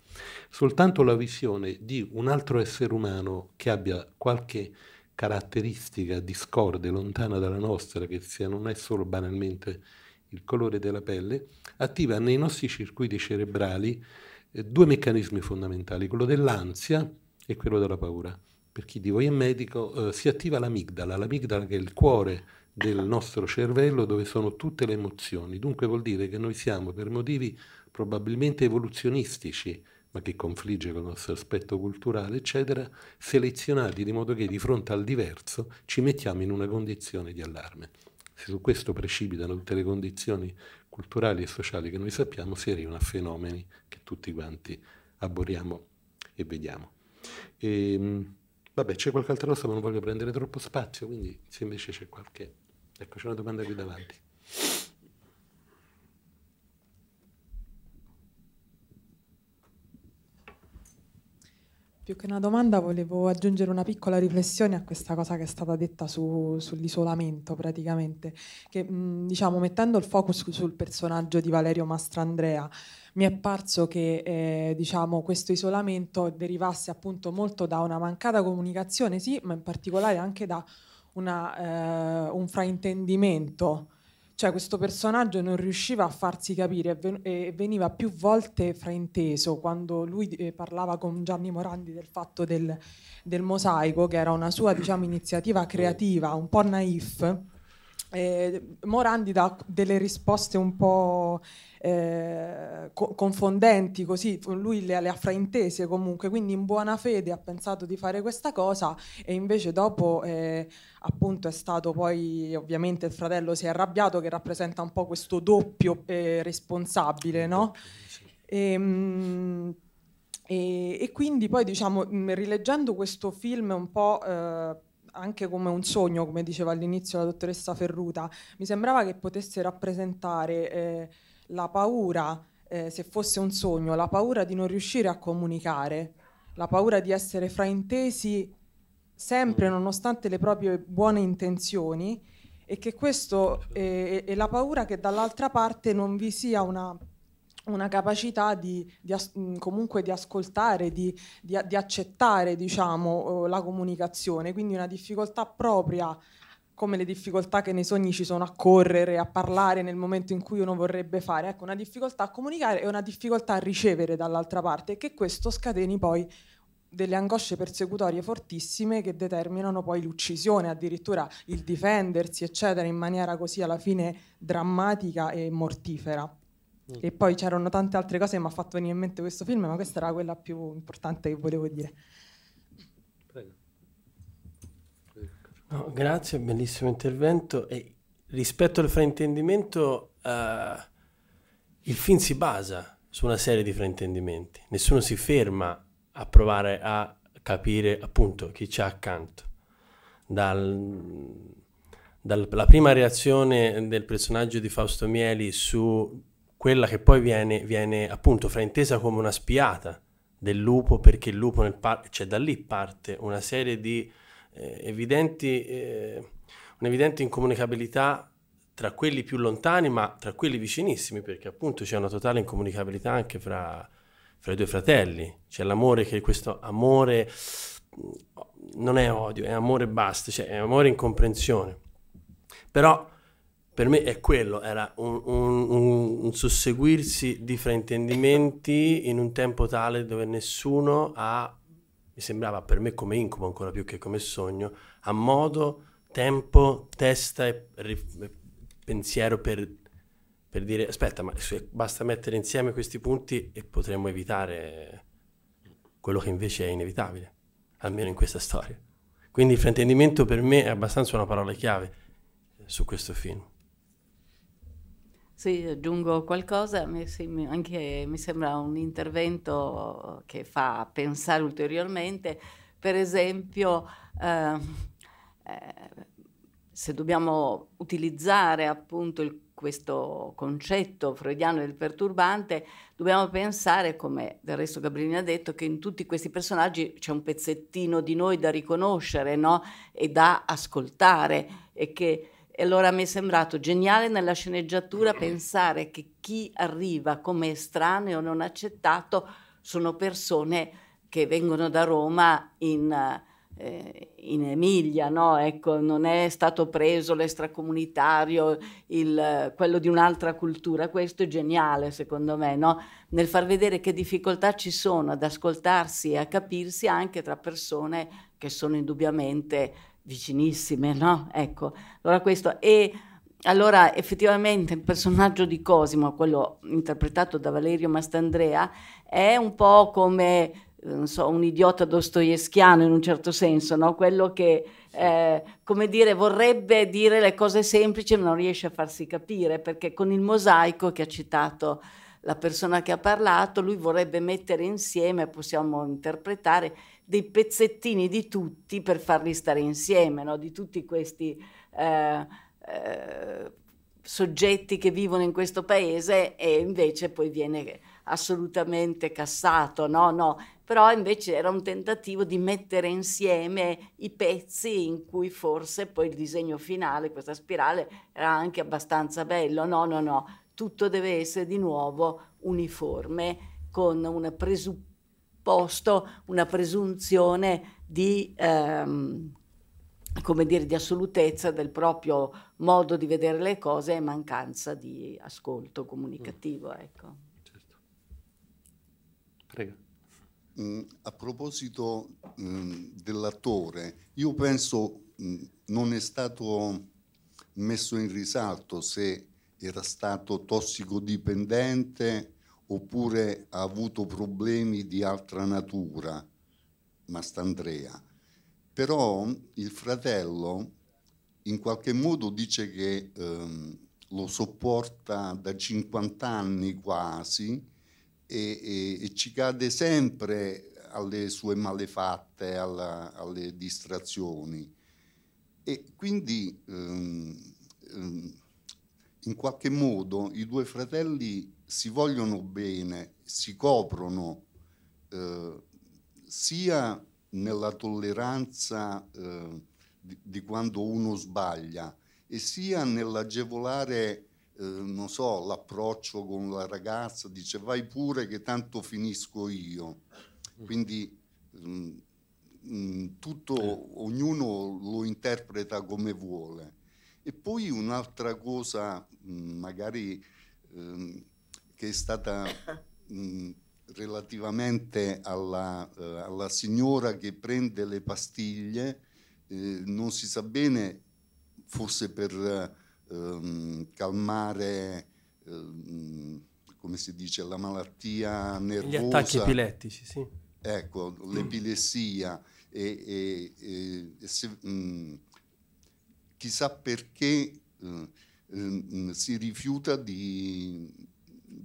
soltanto la visione di un altro essere umano che abbia qualche caratteristica discorde, lontana dalla nostra, che sia, non è solo banalmente il colore della pelle, attiva nei nostri circuiti cerebrali eh, due meccanismi fondamentali, quello dell'ansia e quello della paura. Per chi di voi è medico, eh, si attiva l'amigdala, l'amigdala che è il cuore del nostro cervello dove sono tutte le emozioni. Dunque vuol dire che noi siamo per motivi probabilmente evoluzionistici ma che confligge con il nostro aspetto culturale, eccetera, selezionati di modo che di fronte al diverso ci mettiamo in una condizione di allarme. Se su questo precipitano tutte le condizioni culturali e sociali che noi sappiamo, si arrivano a fenomeni che tutti quanti aboriamo e vediamo. E, ehm, vabbè, c'è qualche altra cosa, ma non voglio prendere troppo spazio, quindi se invece c'è qualche... Ecco, c'è una domanda qui davanti. Più che una domanda volevo aggiungere una piccola riflessione a questa cosa che è stata detta su, sull'isolamento praticamente, che mh, diciamo mettendo il focus sul personaggio di Valerio Mastrandrea, mi è parso che eh, diciamo, questo isolamento derivasse appunto molto da una mancata comunicazione, sì, ma in particolare anche da una, eh, un fraintendimento cioè questo personaggio non riusciva a farsi capire e veniva più volte frainteso quando lui eh, parlava con Gianni Morandi del fatto del, del mosaico, che era una sua diciamo, iniziativa creativa, un po' naif eh, Morandi dà delle risposte un po' eh, co- confondenti, così lui le, le, ha fraintese comunque, quindi in buona fede ha pensato di fare questa cosa e invece dopo eh, appunto è stato poi ovviamente il fratello si è arrabbiato che rappresenta un po' questo doppio eh, responsabile, no? E, ehm, mh, e, e, quindi poi diciamo rileggendo questo film un po' eh, anche come un sogno, come diceva all'inizio la dottoressa Ferruta, mi sembrava che potesse rappresentare eh, la paura, eh, se fosse un sogno, la paura di non riuscire a comunicare, la paura di essere fraintesi sempre mm. nonostante le proprie buone intenzioni e che questo certo. eh, e la paura che dall'altra parte non vi sia una una capacità di, di as- comunque di ascoltare, di, di, di accettare diciamo, eh, la comunicazione, quindi una difficoltà propria come le difficoltà che nei sogni ci sono a correre, a parlare nel momento in cui uno vorrebbe fare. Ecco, una difficoltà a comunicare e una difficoltà a ricevere dall'altra parte, e che questo scateni poi delle angosce persecutorie fortissime che determinano poi l'uccisione, addirittura il difendersi, eccetera, in maniera così alla fine drammatica e mortifera. E poi c'erano tante altre cose che mi ha fatto venire in mente questo film, ma questa era quella più importante che volevo dire. Prego. No, grazie, bellissimo intervento. E rispetto al fraintendimento, uh, il film si basa su una serie di fraintendimenti. Nessuno si ferma a provare a capire appunto chi c'è accanto. Dal, dalla prima reazione del personaggio di Fausto Mieli su quella che poi viene, viene appunto fraintesa come una spiata del lupo perché il lupo nel parco, cioè da lì parte una serie di eh, evidenti, eh, un'evidente incomunicabilità tra quelli più lontani ma tra quelli vicinissimi perché appunto c'è una totale incomunicabilità anche fra, fra i due fratelli, c'è l'amore che questo amore mm, non è odio, è amore e basta, cioè è amore in comprensione. Però per me è quello, era un, un, un, susseguirsi di fraintendimenti in un tempo tale dove nessuno ha, mi sembrava per me come incubo ancora più che come sogno, ha modo, tempo, testa e, e pensiero per, per, dire aspetta ma basta mettere insieme questi punti e potremmo evitare quello che invece è inevitabile, almeno in questa storia. Quindi il fraintendimento per me è abbastanza una parola chiave su questo film. Sì, aggiungo qualcosa, anche mi sembra un intervento che fa pensare ulteriormente, per esempio eh, eh, se dobbiamo utilizzare appunto il, questo concetto freudiano del perturbante, dobbiamo pensare, come del resto Gabrini ha detto, che in tutti questi personaggi c'è un pezzettino di noi da riconoscere no? e da ascoltare e che e allora mi è sembrato geniale nella sceneggiatura pensare che chi arriva come estraneo non accettato sono persone che vengono da Roma in, eh, in Emilia, no? ecco, non è stato preso l'estracomunitario, il, quello di un'altra cultura. Questo è geniale secondo me, no? nel far vedere che difficoltà ci sono ad ascoltarsi e a capirsi anche tra persone che sono indubbiamente vicinissime, no? Ecco, allora questo. E allora effettivamente il personaggio di Cosimo, quello interpretato da Valerio Mastandrea, è un po' come so, un idiota dostoevskiano in un certo senso, no? quello che eh, come dire, vorrebbe dire le cose semplici ma non riesce a farsi capire perché con il mosaico che ha citato la persona che ha parlato, lui vorrebbe mettere insieme, possiamo interpretare dei pezzettini di tutti per farli stare insieme, no? di tutti questi eh, eh, soggetti che vivono in questo paese e invece poi viene assolutamente cassato, no, no, però invece era un tentativo di mettere insieme i pezzi in cui forse poi il disegno finale, questa spirale, era anche abbastanza bello, no, no, no, tutto deve essere di nuovo uniforme con una presupposizione posto una presunzione di, ehm, dire, di assolutezza del proprio modo di vedere le cose e mancanza di ascolto comunicativo. Mm. Ecco. Certo. Prego. Mm, a proposito mm, dell'attore, io penso mm, non è stato messo in risalto se era stato tossicodipendente oppure ha avuto problemi di altra natura, Mastandrea. Però il fratello in qualche modo dice che ehm, lo sopporta da 50 anni quasi e, e, e ci cade sempre alle sue malefatte, alla, alle distrazioni. E quindi ehm, ehm, in qualche modo i due fratelli si vogliono bene, si coprono eh, sia nella tolleranza eh, di, di, quando uno sbaglia e sia nell'agevolare, eh, non so, l'approccio con la ragazza, dice vai pure che tanto finisco io. Mm. Quindi mh, mm, mh, mm, tutto, eh. ognuno lo interpreta come vuole. E poi un'altra cosa, mh, magari ehm, che è stata mh, relativamente alla, uh, alla, signora che prende le pastiglie, eh, non si sa bene, forse per um, calmare, um, come si dice, la malattia nervosa. Gli attacchi epilettici, sì. Ecco, mm. l'epilessia. E, e, e se, mh, chissà perché mh, eh, mh, ehm, si rifiuta di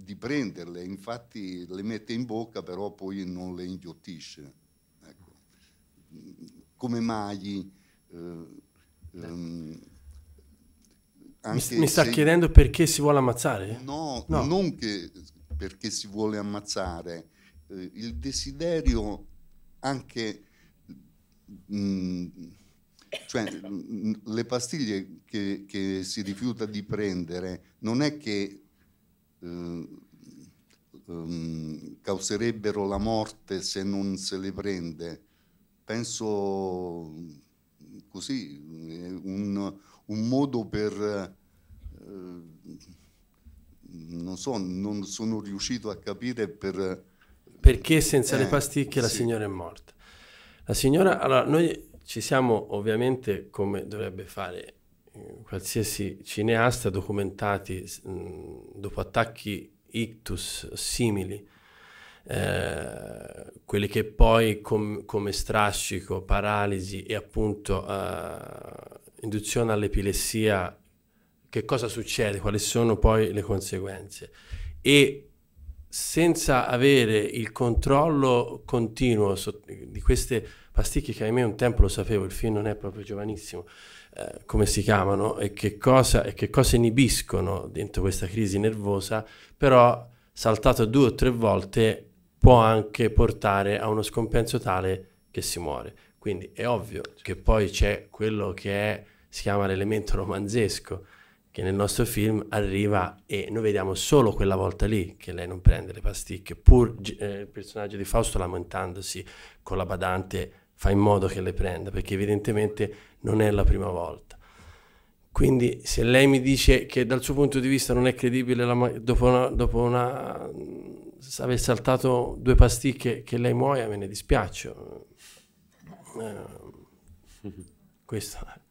di prenderle, infatti le mette in bocca però poi non le inghiottisce. Ecco. Come mai... Eh, ehm, mi, mi, sta se... chiedendo perché si vuole ammazzare? No, no. non che, perché si vuole ammazzare, eh, il desiderio anche... Mm, cioè, mm, le pastiglie che, che si rifiuta di prendere non è che um, causerebbero la morte se non se le prende. Penso mm, così, eh, un, un modo per... Uh, non so, non sono riuscito a capire per... Perché senza eh, le pasticche la sì. signora è morta. La signora, allora noi ci siamo ovviamente, come dovrebbe fare qualsiasi cineasta documentati mh, dopo attacchi ictus simili, eh, quelli che poi com- come strascico, paralisi e appunto eh, induzione all'epilessia, che cosa succede, quali sono poi le conseguenze. E senza avere il controllo continuo so- di queste pasticche che ahimè un tempo lo sapevo, il film non è proprio giovanissimo, eh, come si chiamano e che, cosa, e che cosa inibiscono dentro questa crisi nervosa, però saltato due o tre volte può anche portare a uno scompenso tale che si muore. Quindi è ovvio che poi c'è quello che è, si chiama l'elemento romanzesco, che nel nostro film arriva e noi vediamo solo quella volta lì che lei non prende le pasticche, pur eh, il personaggio di Fausto lamentandosi con la badante fa in modo che le prenda, perché evidentemente non è la prima volta. Quindi se lei mi dice che dal suo punto di vista non è credibile, la, dopo, una, dopo una, se aver saltato due pasticche che lei muoia, me ne dispiaccio. Eh, questo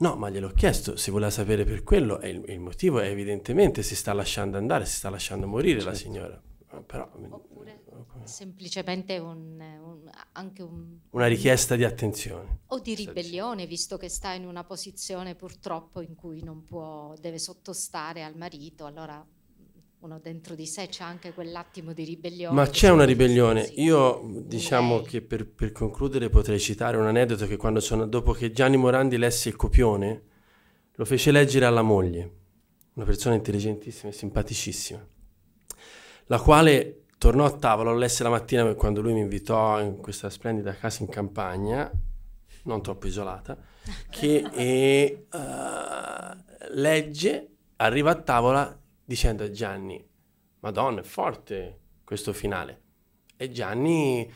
No, ma gliel'ho chiesto se voleva sapere per quello, e il, il, motivo è evidentemente si sta lasciando andare, si sta lasciando morire certo. la signora. Però, mm, semplicemente un, un, anche un, una richiesta di attenzione. O di ribellione, visto che sta in una posizione purtroppo in cui non può, deve sottostare al marito, allora uno dentro di sé c'è anche quell'attimo di ribellione. Ma c'è una ribellione. Così. Io diciamo che per, per, concludere potrei citare un aneddoto che quando sono, dopo che Gianni Morandi lesse il copione, lo fece leggere alla moglie, una persona intelligentissima e simpaticissima, la quale tornò a tavola, lo lesse la mattina quando lui mi invitò in questa splendida casa in campagna, non troppo isolata, che e, uh, legge, arriva a tavola dicendo a Gianni, Madonna, è forte questo finale. E Gianni,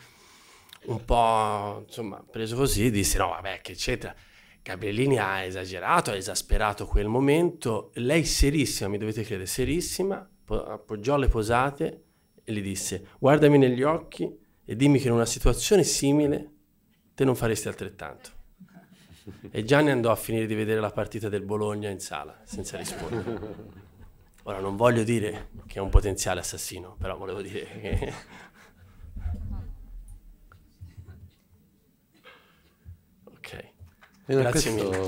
un po' insomma, preso così, disse, no vabbè, che eccetera. Gabriellini ha esagerato, ha esasperato quel momento, lei serissima, mi dovete credere, serissima, appoggiò le posate, e gli disse guardami negli occhi e dimmi che in una situazione simile te non faresti altrettanto. E Gianni andò a finire di vedere la partita del Bologna in sala, senza rispondere. Ora non voglio dire che è un potenziale assassino, però volevo dire che... ok. Grazie mille.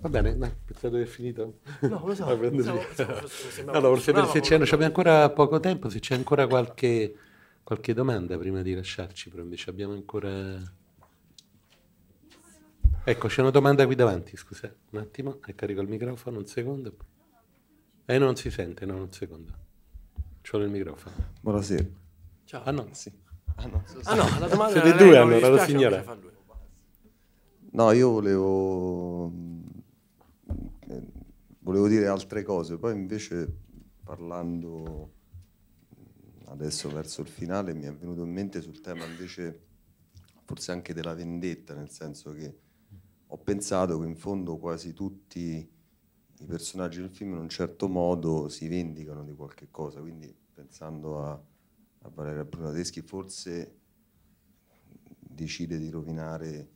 Va bene, no, pensavo di aver finito. No, lo so. pensavo, pensavo, allora, forse per se c'è, abbiamo ancora poco tempo, se c'è ancora qualche, qualche domanda prima di lasciarci, però invece abbiamo ancora... Ecco, c'è una domanda qui davanti, scusa, un attimo, e carico il microfono, un secondo. eh, non si sente, no, un secondo. C'ho il microfono. Buonasera. Ciao. Ah no, sì. Ah no, ah, no la domanda... Siete due allora, la signora. No, io volevo volevo dire altre cose, poi invece parlando adesso verso il finale mi è venuto in mente sul tema invece forse anche della vendetta, nel senso che ho pensato che in fondo quasi tutti i personaggi del film in un certo modo si vendicano di qualche cosa, quindi pensando a, a Valeria Brunateschi forse decide di rovinare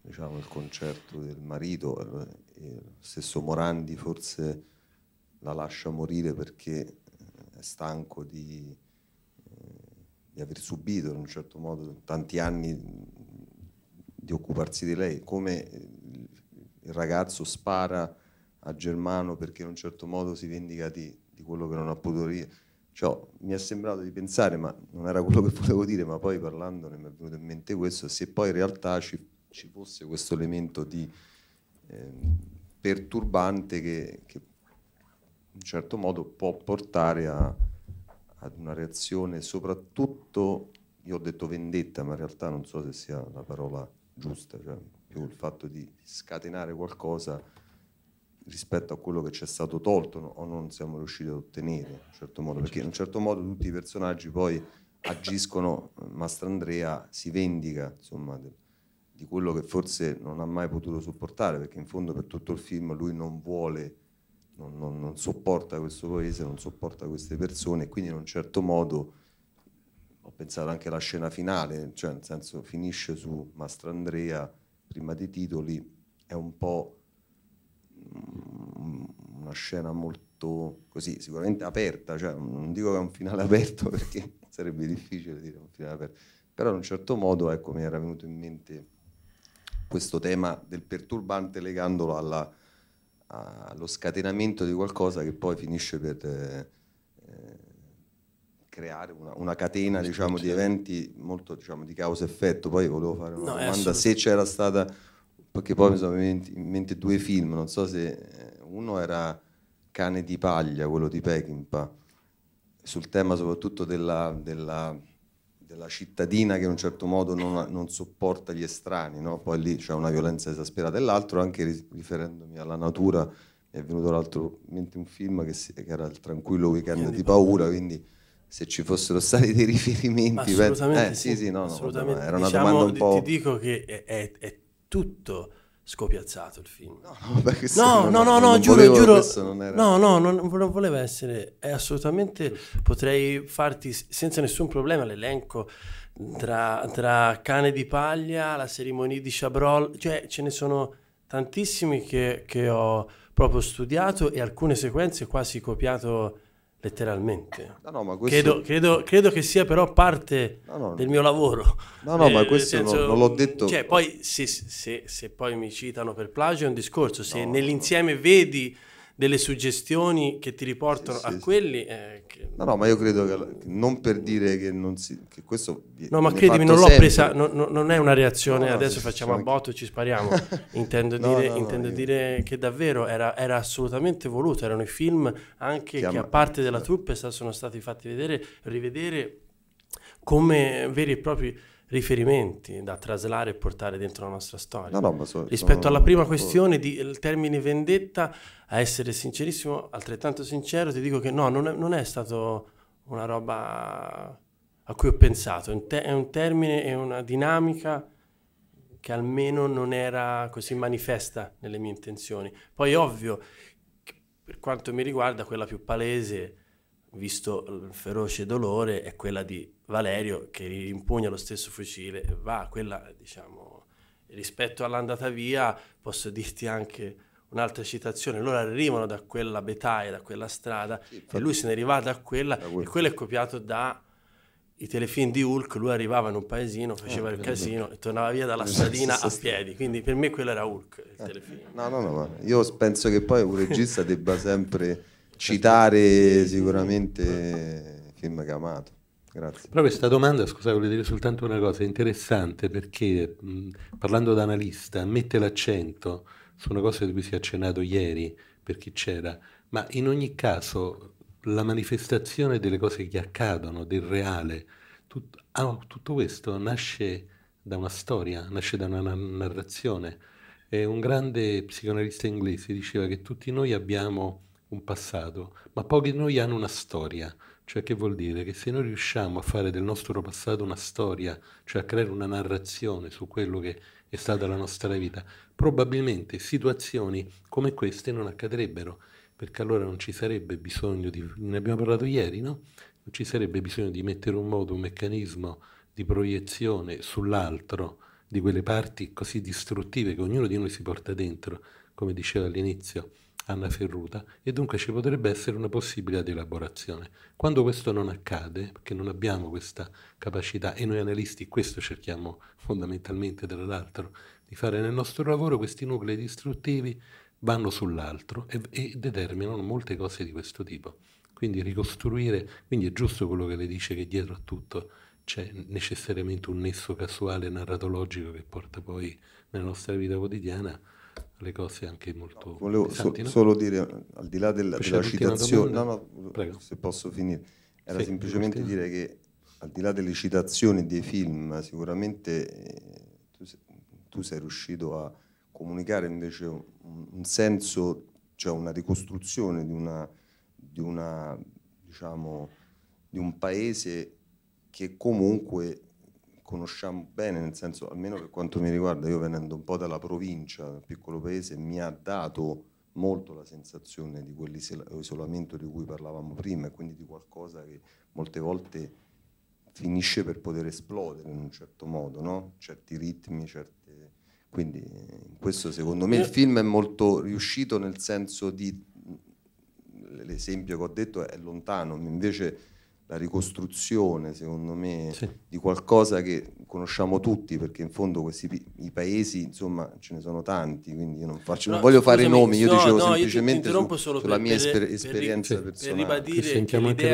diciamo, il concerto del marito, eh, lo stesso Morandi forse la lascia morire perché eh, è stanco di, eh, di aver subito in un certo modo tanti anni mm, di occuparsi di lei, come il ragazzo spara a Germano perché in un certo modo si vendica di, di quello che non ha potuto dire. Cioè, mi è sembrato di pensare, ma non era quello che volevo dire, ma poi parlandone mi è venuto in mente questo, se poi in realtà ci, ci fosse questo elemento di Ehm, perturbante che, che, in un certo modo può portare a, ad una reazione soprattutto, io ho detto vendetta, ma in realtà non so se sia la parola giusta, cioè più il fatto di scatenare qualcosa rispetto a quello che ci è stato tolto no? o non siamo riusciti ad ottenere, in certo modo, perché in un certo modo tutti i personaggi poi agiscono, eh, Mastandrea si vendica, insomma, del, di quello che forse non ha mai potuto sopportare, perché in fondo per tutto il film lui non vuole, non, non, non sopporta questo paese, non sopporta queste persone e quindi in un certo modo ho pensato anche alla scena finale, cioè nel senso finisce su Mastrandrea prima dei titoli, è un po' mm, una scena molto così, sicuramente aperta, cioè non dico che è un finale aperto perché sarebbe difficile dire un finale aperto, però in un certo modo ecco, mi era venuto in mente questo tema del perturbante legandolo alla, allo scatenamento di qualcosa che poi finisce per eh, eh creare una, una catena diciamo, di eventi molto diciamo, di causa-effetto. Poi volevo fare una no, domanda se c'era stata, perché poi mi sono venuti in mente due film, non so se eh, uno era Cane di paglia, quello di Peckinpah, sul tema soprattutto della, della della cittadina che in un certo modo non, non sopporta gli estranei, no? poi lì c'è una violenza esasperata. dell'altro, anche riferendomi alla natura, mi è venuto l'altro mente un film che, si, che, era il tranquillo weekend di paura, quindi se ci fossero stati dei riferimenti... Assolutamente, per... eh, sì, sì, sì no, no, era una diciamo, domanda un po'... Ti dico che è, è, è tutto scopiazzato il film. No, no, no, no, no, giuro, giuro. No, no, non, voleva essere. È assolutamente. Potrei farti senza nessun problema l'elenco tra, Cane di Paglia, la cerimonia di Chabrol, cioè ce ne sono tantissimi che, ho proprio studiato e alcune sequenze quasi copiato letteralmente. Eh, no, no, questo... credo, credo, credo, che sia però parte no, del mio lavoro. No, no, eh, ma questo senso, non, non, l'ho detto. Cioè, poi se, se, se, poi mi citano per plagio è un discorso, se nell'insieme vedi delle suggestioni che ti riportano sì, a sì, quelli. Eh, che... No, no, ma io credo che non per dire che non si. Che questo no, ma credimi, non l'ho sempre. presa. No, no, non è una reazione. No, adesso facciamo a botto e ci spariamo. intendo dire, intendo dire io... che davvero era, era, assolutamente voluto. Erano i film anche Chiama... che a parte della troupe sono stati fatti vedere, rivedere come veri e propri riferimenti da traslare e portare dentro la nostra storia. No, no, so, Rispetto alla prima questione del termine vendetta, a essere sincerissimo, altrettanto sincero, ti dico che no, non è, non è stato una roba a cui ho pensato, è un, termine, e una dinamica che almeno non era così manifesta nelle mie intenzioni. Poi ovvio, per quanto mi riguarda, quella più palese visto il feroce dolore, è quella di Valerio che impugna lo stesso fucile e va. Quella, diciamo, rispetto all'andata via, posso dirti anche un'altra citazione. Loro arrivano da quella betaia, da quella strada, sì, e lui se ne arriva da quella, e quello è copiato da i telefilm di Hulk, lui arrivava in un paesino, ah, faceva ah, il casino e tornava via dalla stradina a piedi, quindi per me quello era Hulk, il eh, telefilm. No, no, no, io penso che poi un regista debba sempre citare sicuramente film che amato. Grazie. Però questa domanda, scusate, volevo dire soltanto una cosa, è interessante perché mh, parlando da analista mette l'accento su una cosa di cui si è accennato ieri per chi c'era, ma in ogni caso la manifestazione delle cose che accadono, del reale, tut- ah, tutto questo nasce da una storia, nasce da una narrazione. E un grande psicoanalista inglese diceva che tutti noi abbiamo un passato, ma pochi di noi hanno una storia. Cioè che vuol dire? Che se noi riusciamo a fare del nostro passato una storia, cioè a creare una narrazione su quello che è stata la nostra vita, probabilmente situazioni come queste non accadrebbero, perché allora non ci sarebbe bisogno di, ne abbiamo parlato ieri, no? Non ci sarebbe bisogno di mettere un modo un meccanismo di proiezione sull'altro di quelle parti così distruttive che ognuno di noi si porta dentro, come diceva all'inizio Anna Ferruta, e dunque ci potrebbe essere una possibilità di elaborazione. Quando questo non accade, perché non abbiamo questa capacità, e noi analisti questo cerchiamo fondamentalmente, tra l'altro, di fare nel nostro lavoro, questi nuclei distruttivi vanno sull'altro e, e determinano molte cose di questo tipo. Quindi ricostruire, quindi è giusto quello che le dice che dietro a tutto c'è necessariamente un nesso casuale narratologico che porta poi nella nostra vita quotidiana le cose anche molto... No, volevo so, no? solo dire, al di là della, della citazione, no, se posso finire, era sì, semplicemente dire che al di là delle citazioni dei film, sicuramente eh, tu, tu, sei riuscito a comunicare invece un, un senso, cioè una ricostruzione di una, di una diciamo, di un paese che comunque conosciamo bene, nel senso almeno per quanto mi riguarda, io venendo un po' dalla provincia, dal piccolo paese, mi ha dato molto la sensazione di quell'isolamento di cui parlavamo prima e quindi di qualcosa che molte volte finisce per poter esplodere in un certo modo, no? certi ritmi, certe... quindi questo secondo me il eh. film è molto riuscito nel senso di, l'esempio che ho detto è lontano, invece la ricostruzione, secondo me, sì. di qualcosa che conosciamo tutti, perché in fondo questi i paesi, insomma, ce ne sono tanti, quindi io non, faccio, no, non voglio fare nomi, io no, dicevo no, semplicemente io su, sulla per, mia esper esperienza per, personale. Per ribadire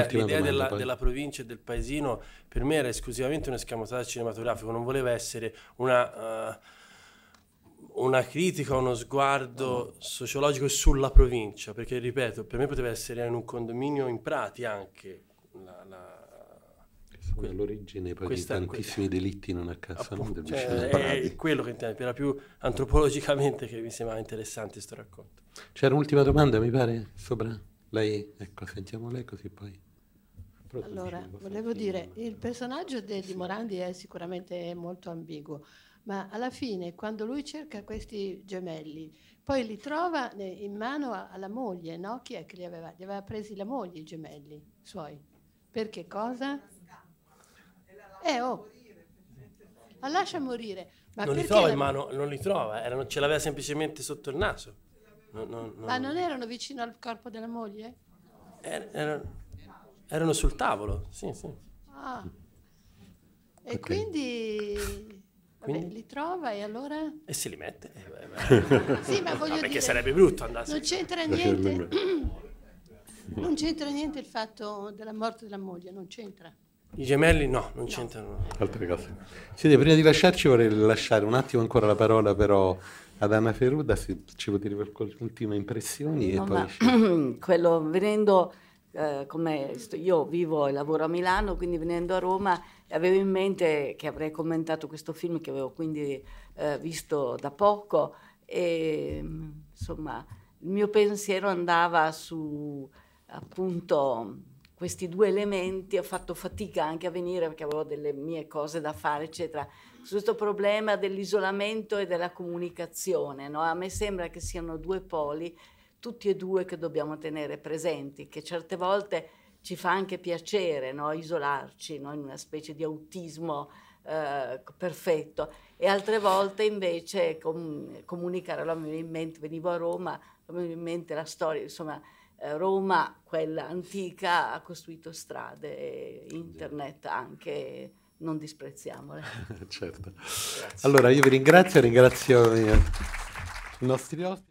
che l'idea, della, della, provincia e del paesino per me era esclusivamente una scamatata cinematografica, non voleva essere una... Uh, una critica, uno sguardo sociologico sulla provincia, perché ripeto, per me poteva essere in un condominio in Prati anche, la, la quella l'origine poi questa, di tantissimi questa, delitti non a caso appunto, cioè, diciamo è quello che intendo era più antropologicamente che mi sembrava interessante questo racconto c'era un'ultima domanda mi pare sopra lei ecco sentiamo lei così poi Però allora volevo dire il personaggio de, di Morandi è sicuramente molto ambiguo ma alla fine quando lui cerca questi gemelli poi li trova in mano alla moglie no? chi è che li aveva? li aveva presi la moglie i gemelli suoi perché cosa? Eh, oh. La lascia morire. Ma non li trova in mano, non li trova, erano, ce l'aveva semplicemente sotto il naso. No, no, no. Ma non erano vicino al corpo della moglie? Er, erano, erano, sul tavolo, sì, sì. Ah. E okay. quindi... Vabbè, quindi? li trova e allora? E se li mette. Eh, beh, beh. sì, ma voglio no, perché dire, sarebbe brutto andarsene. Non c'entra niente. Non c'entra niente il fatto della morte della moglie, non c'entra. I gemelli no, non no. c'entrano. Altre cose. Siete, prima di lasciarci vorrei lasciare un attimo ancora la parola però ad Anna Ferruda, se ci può dire qualche ultima impressione. No, ma, quello, venendo, eh, come io vivo e lavoro a Milano, quindi venendo a Roma avevo in mente che avrei commentato questo film che avevo quindi eh, visto da poco e insomma il mio pensiero andava su appunto questi due elementi, ho fatto fatica anche a venire perché avevo delle mie cose da fare, eccetera. Su questo problema dell'isolamento e della comunicazione, no? a me sembra che siano due poli, tutti e due che dobbiamo tenere presenti, che certe volte ci fa anche piacere no? isolarci no? in una specie di autismo eh, perfetto e altre volte invece com- comunicare, allora mi veniva in mente, venivo a Roma, mi veniva in mente la storia, insomma eh, Roma, quella antica, ha costruito strade e internet anche non disprezziamole. certo. Grazie. Allora io vi ringrazio, ringrazio i nostri ospiti.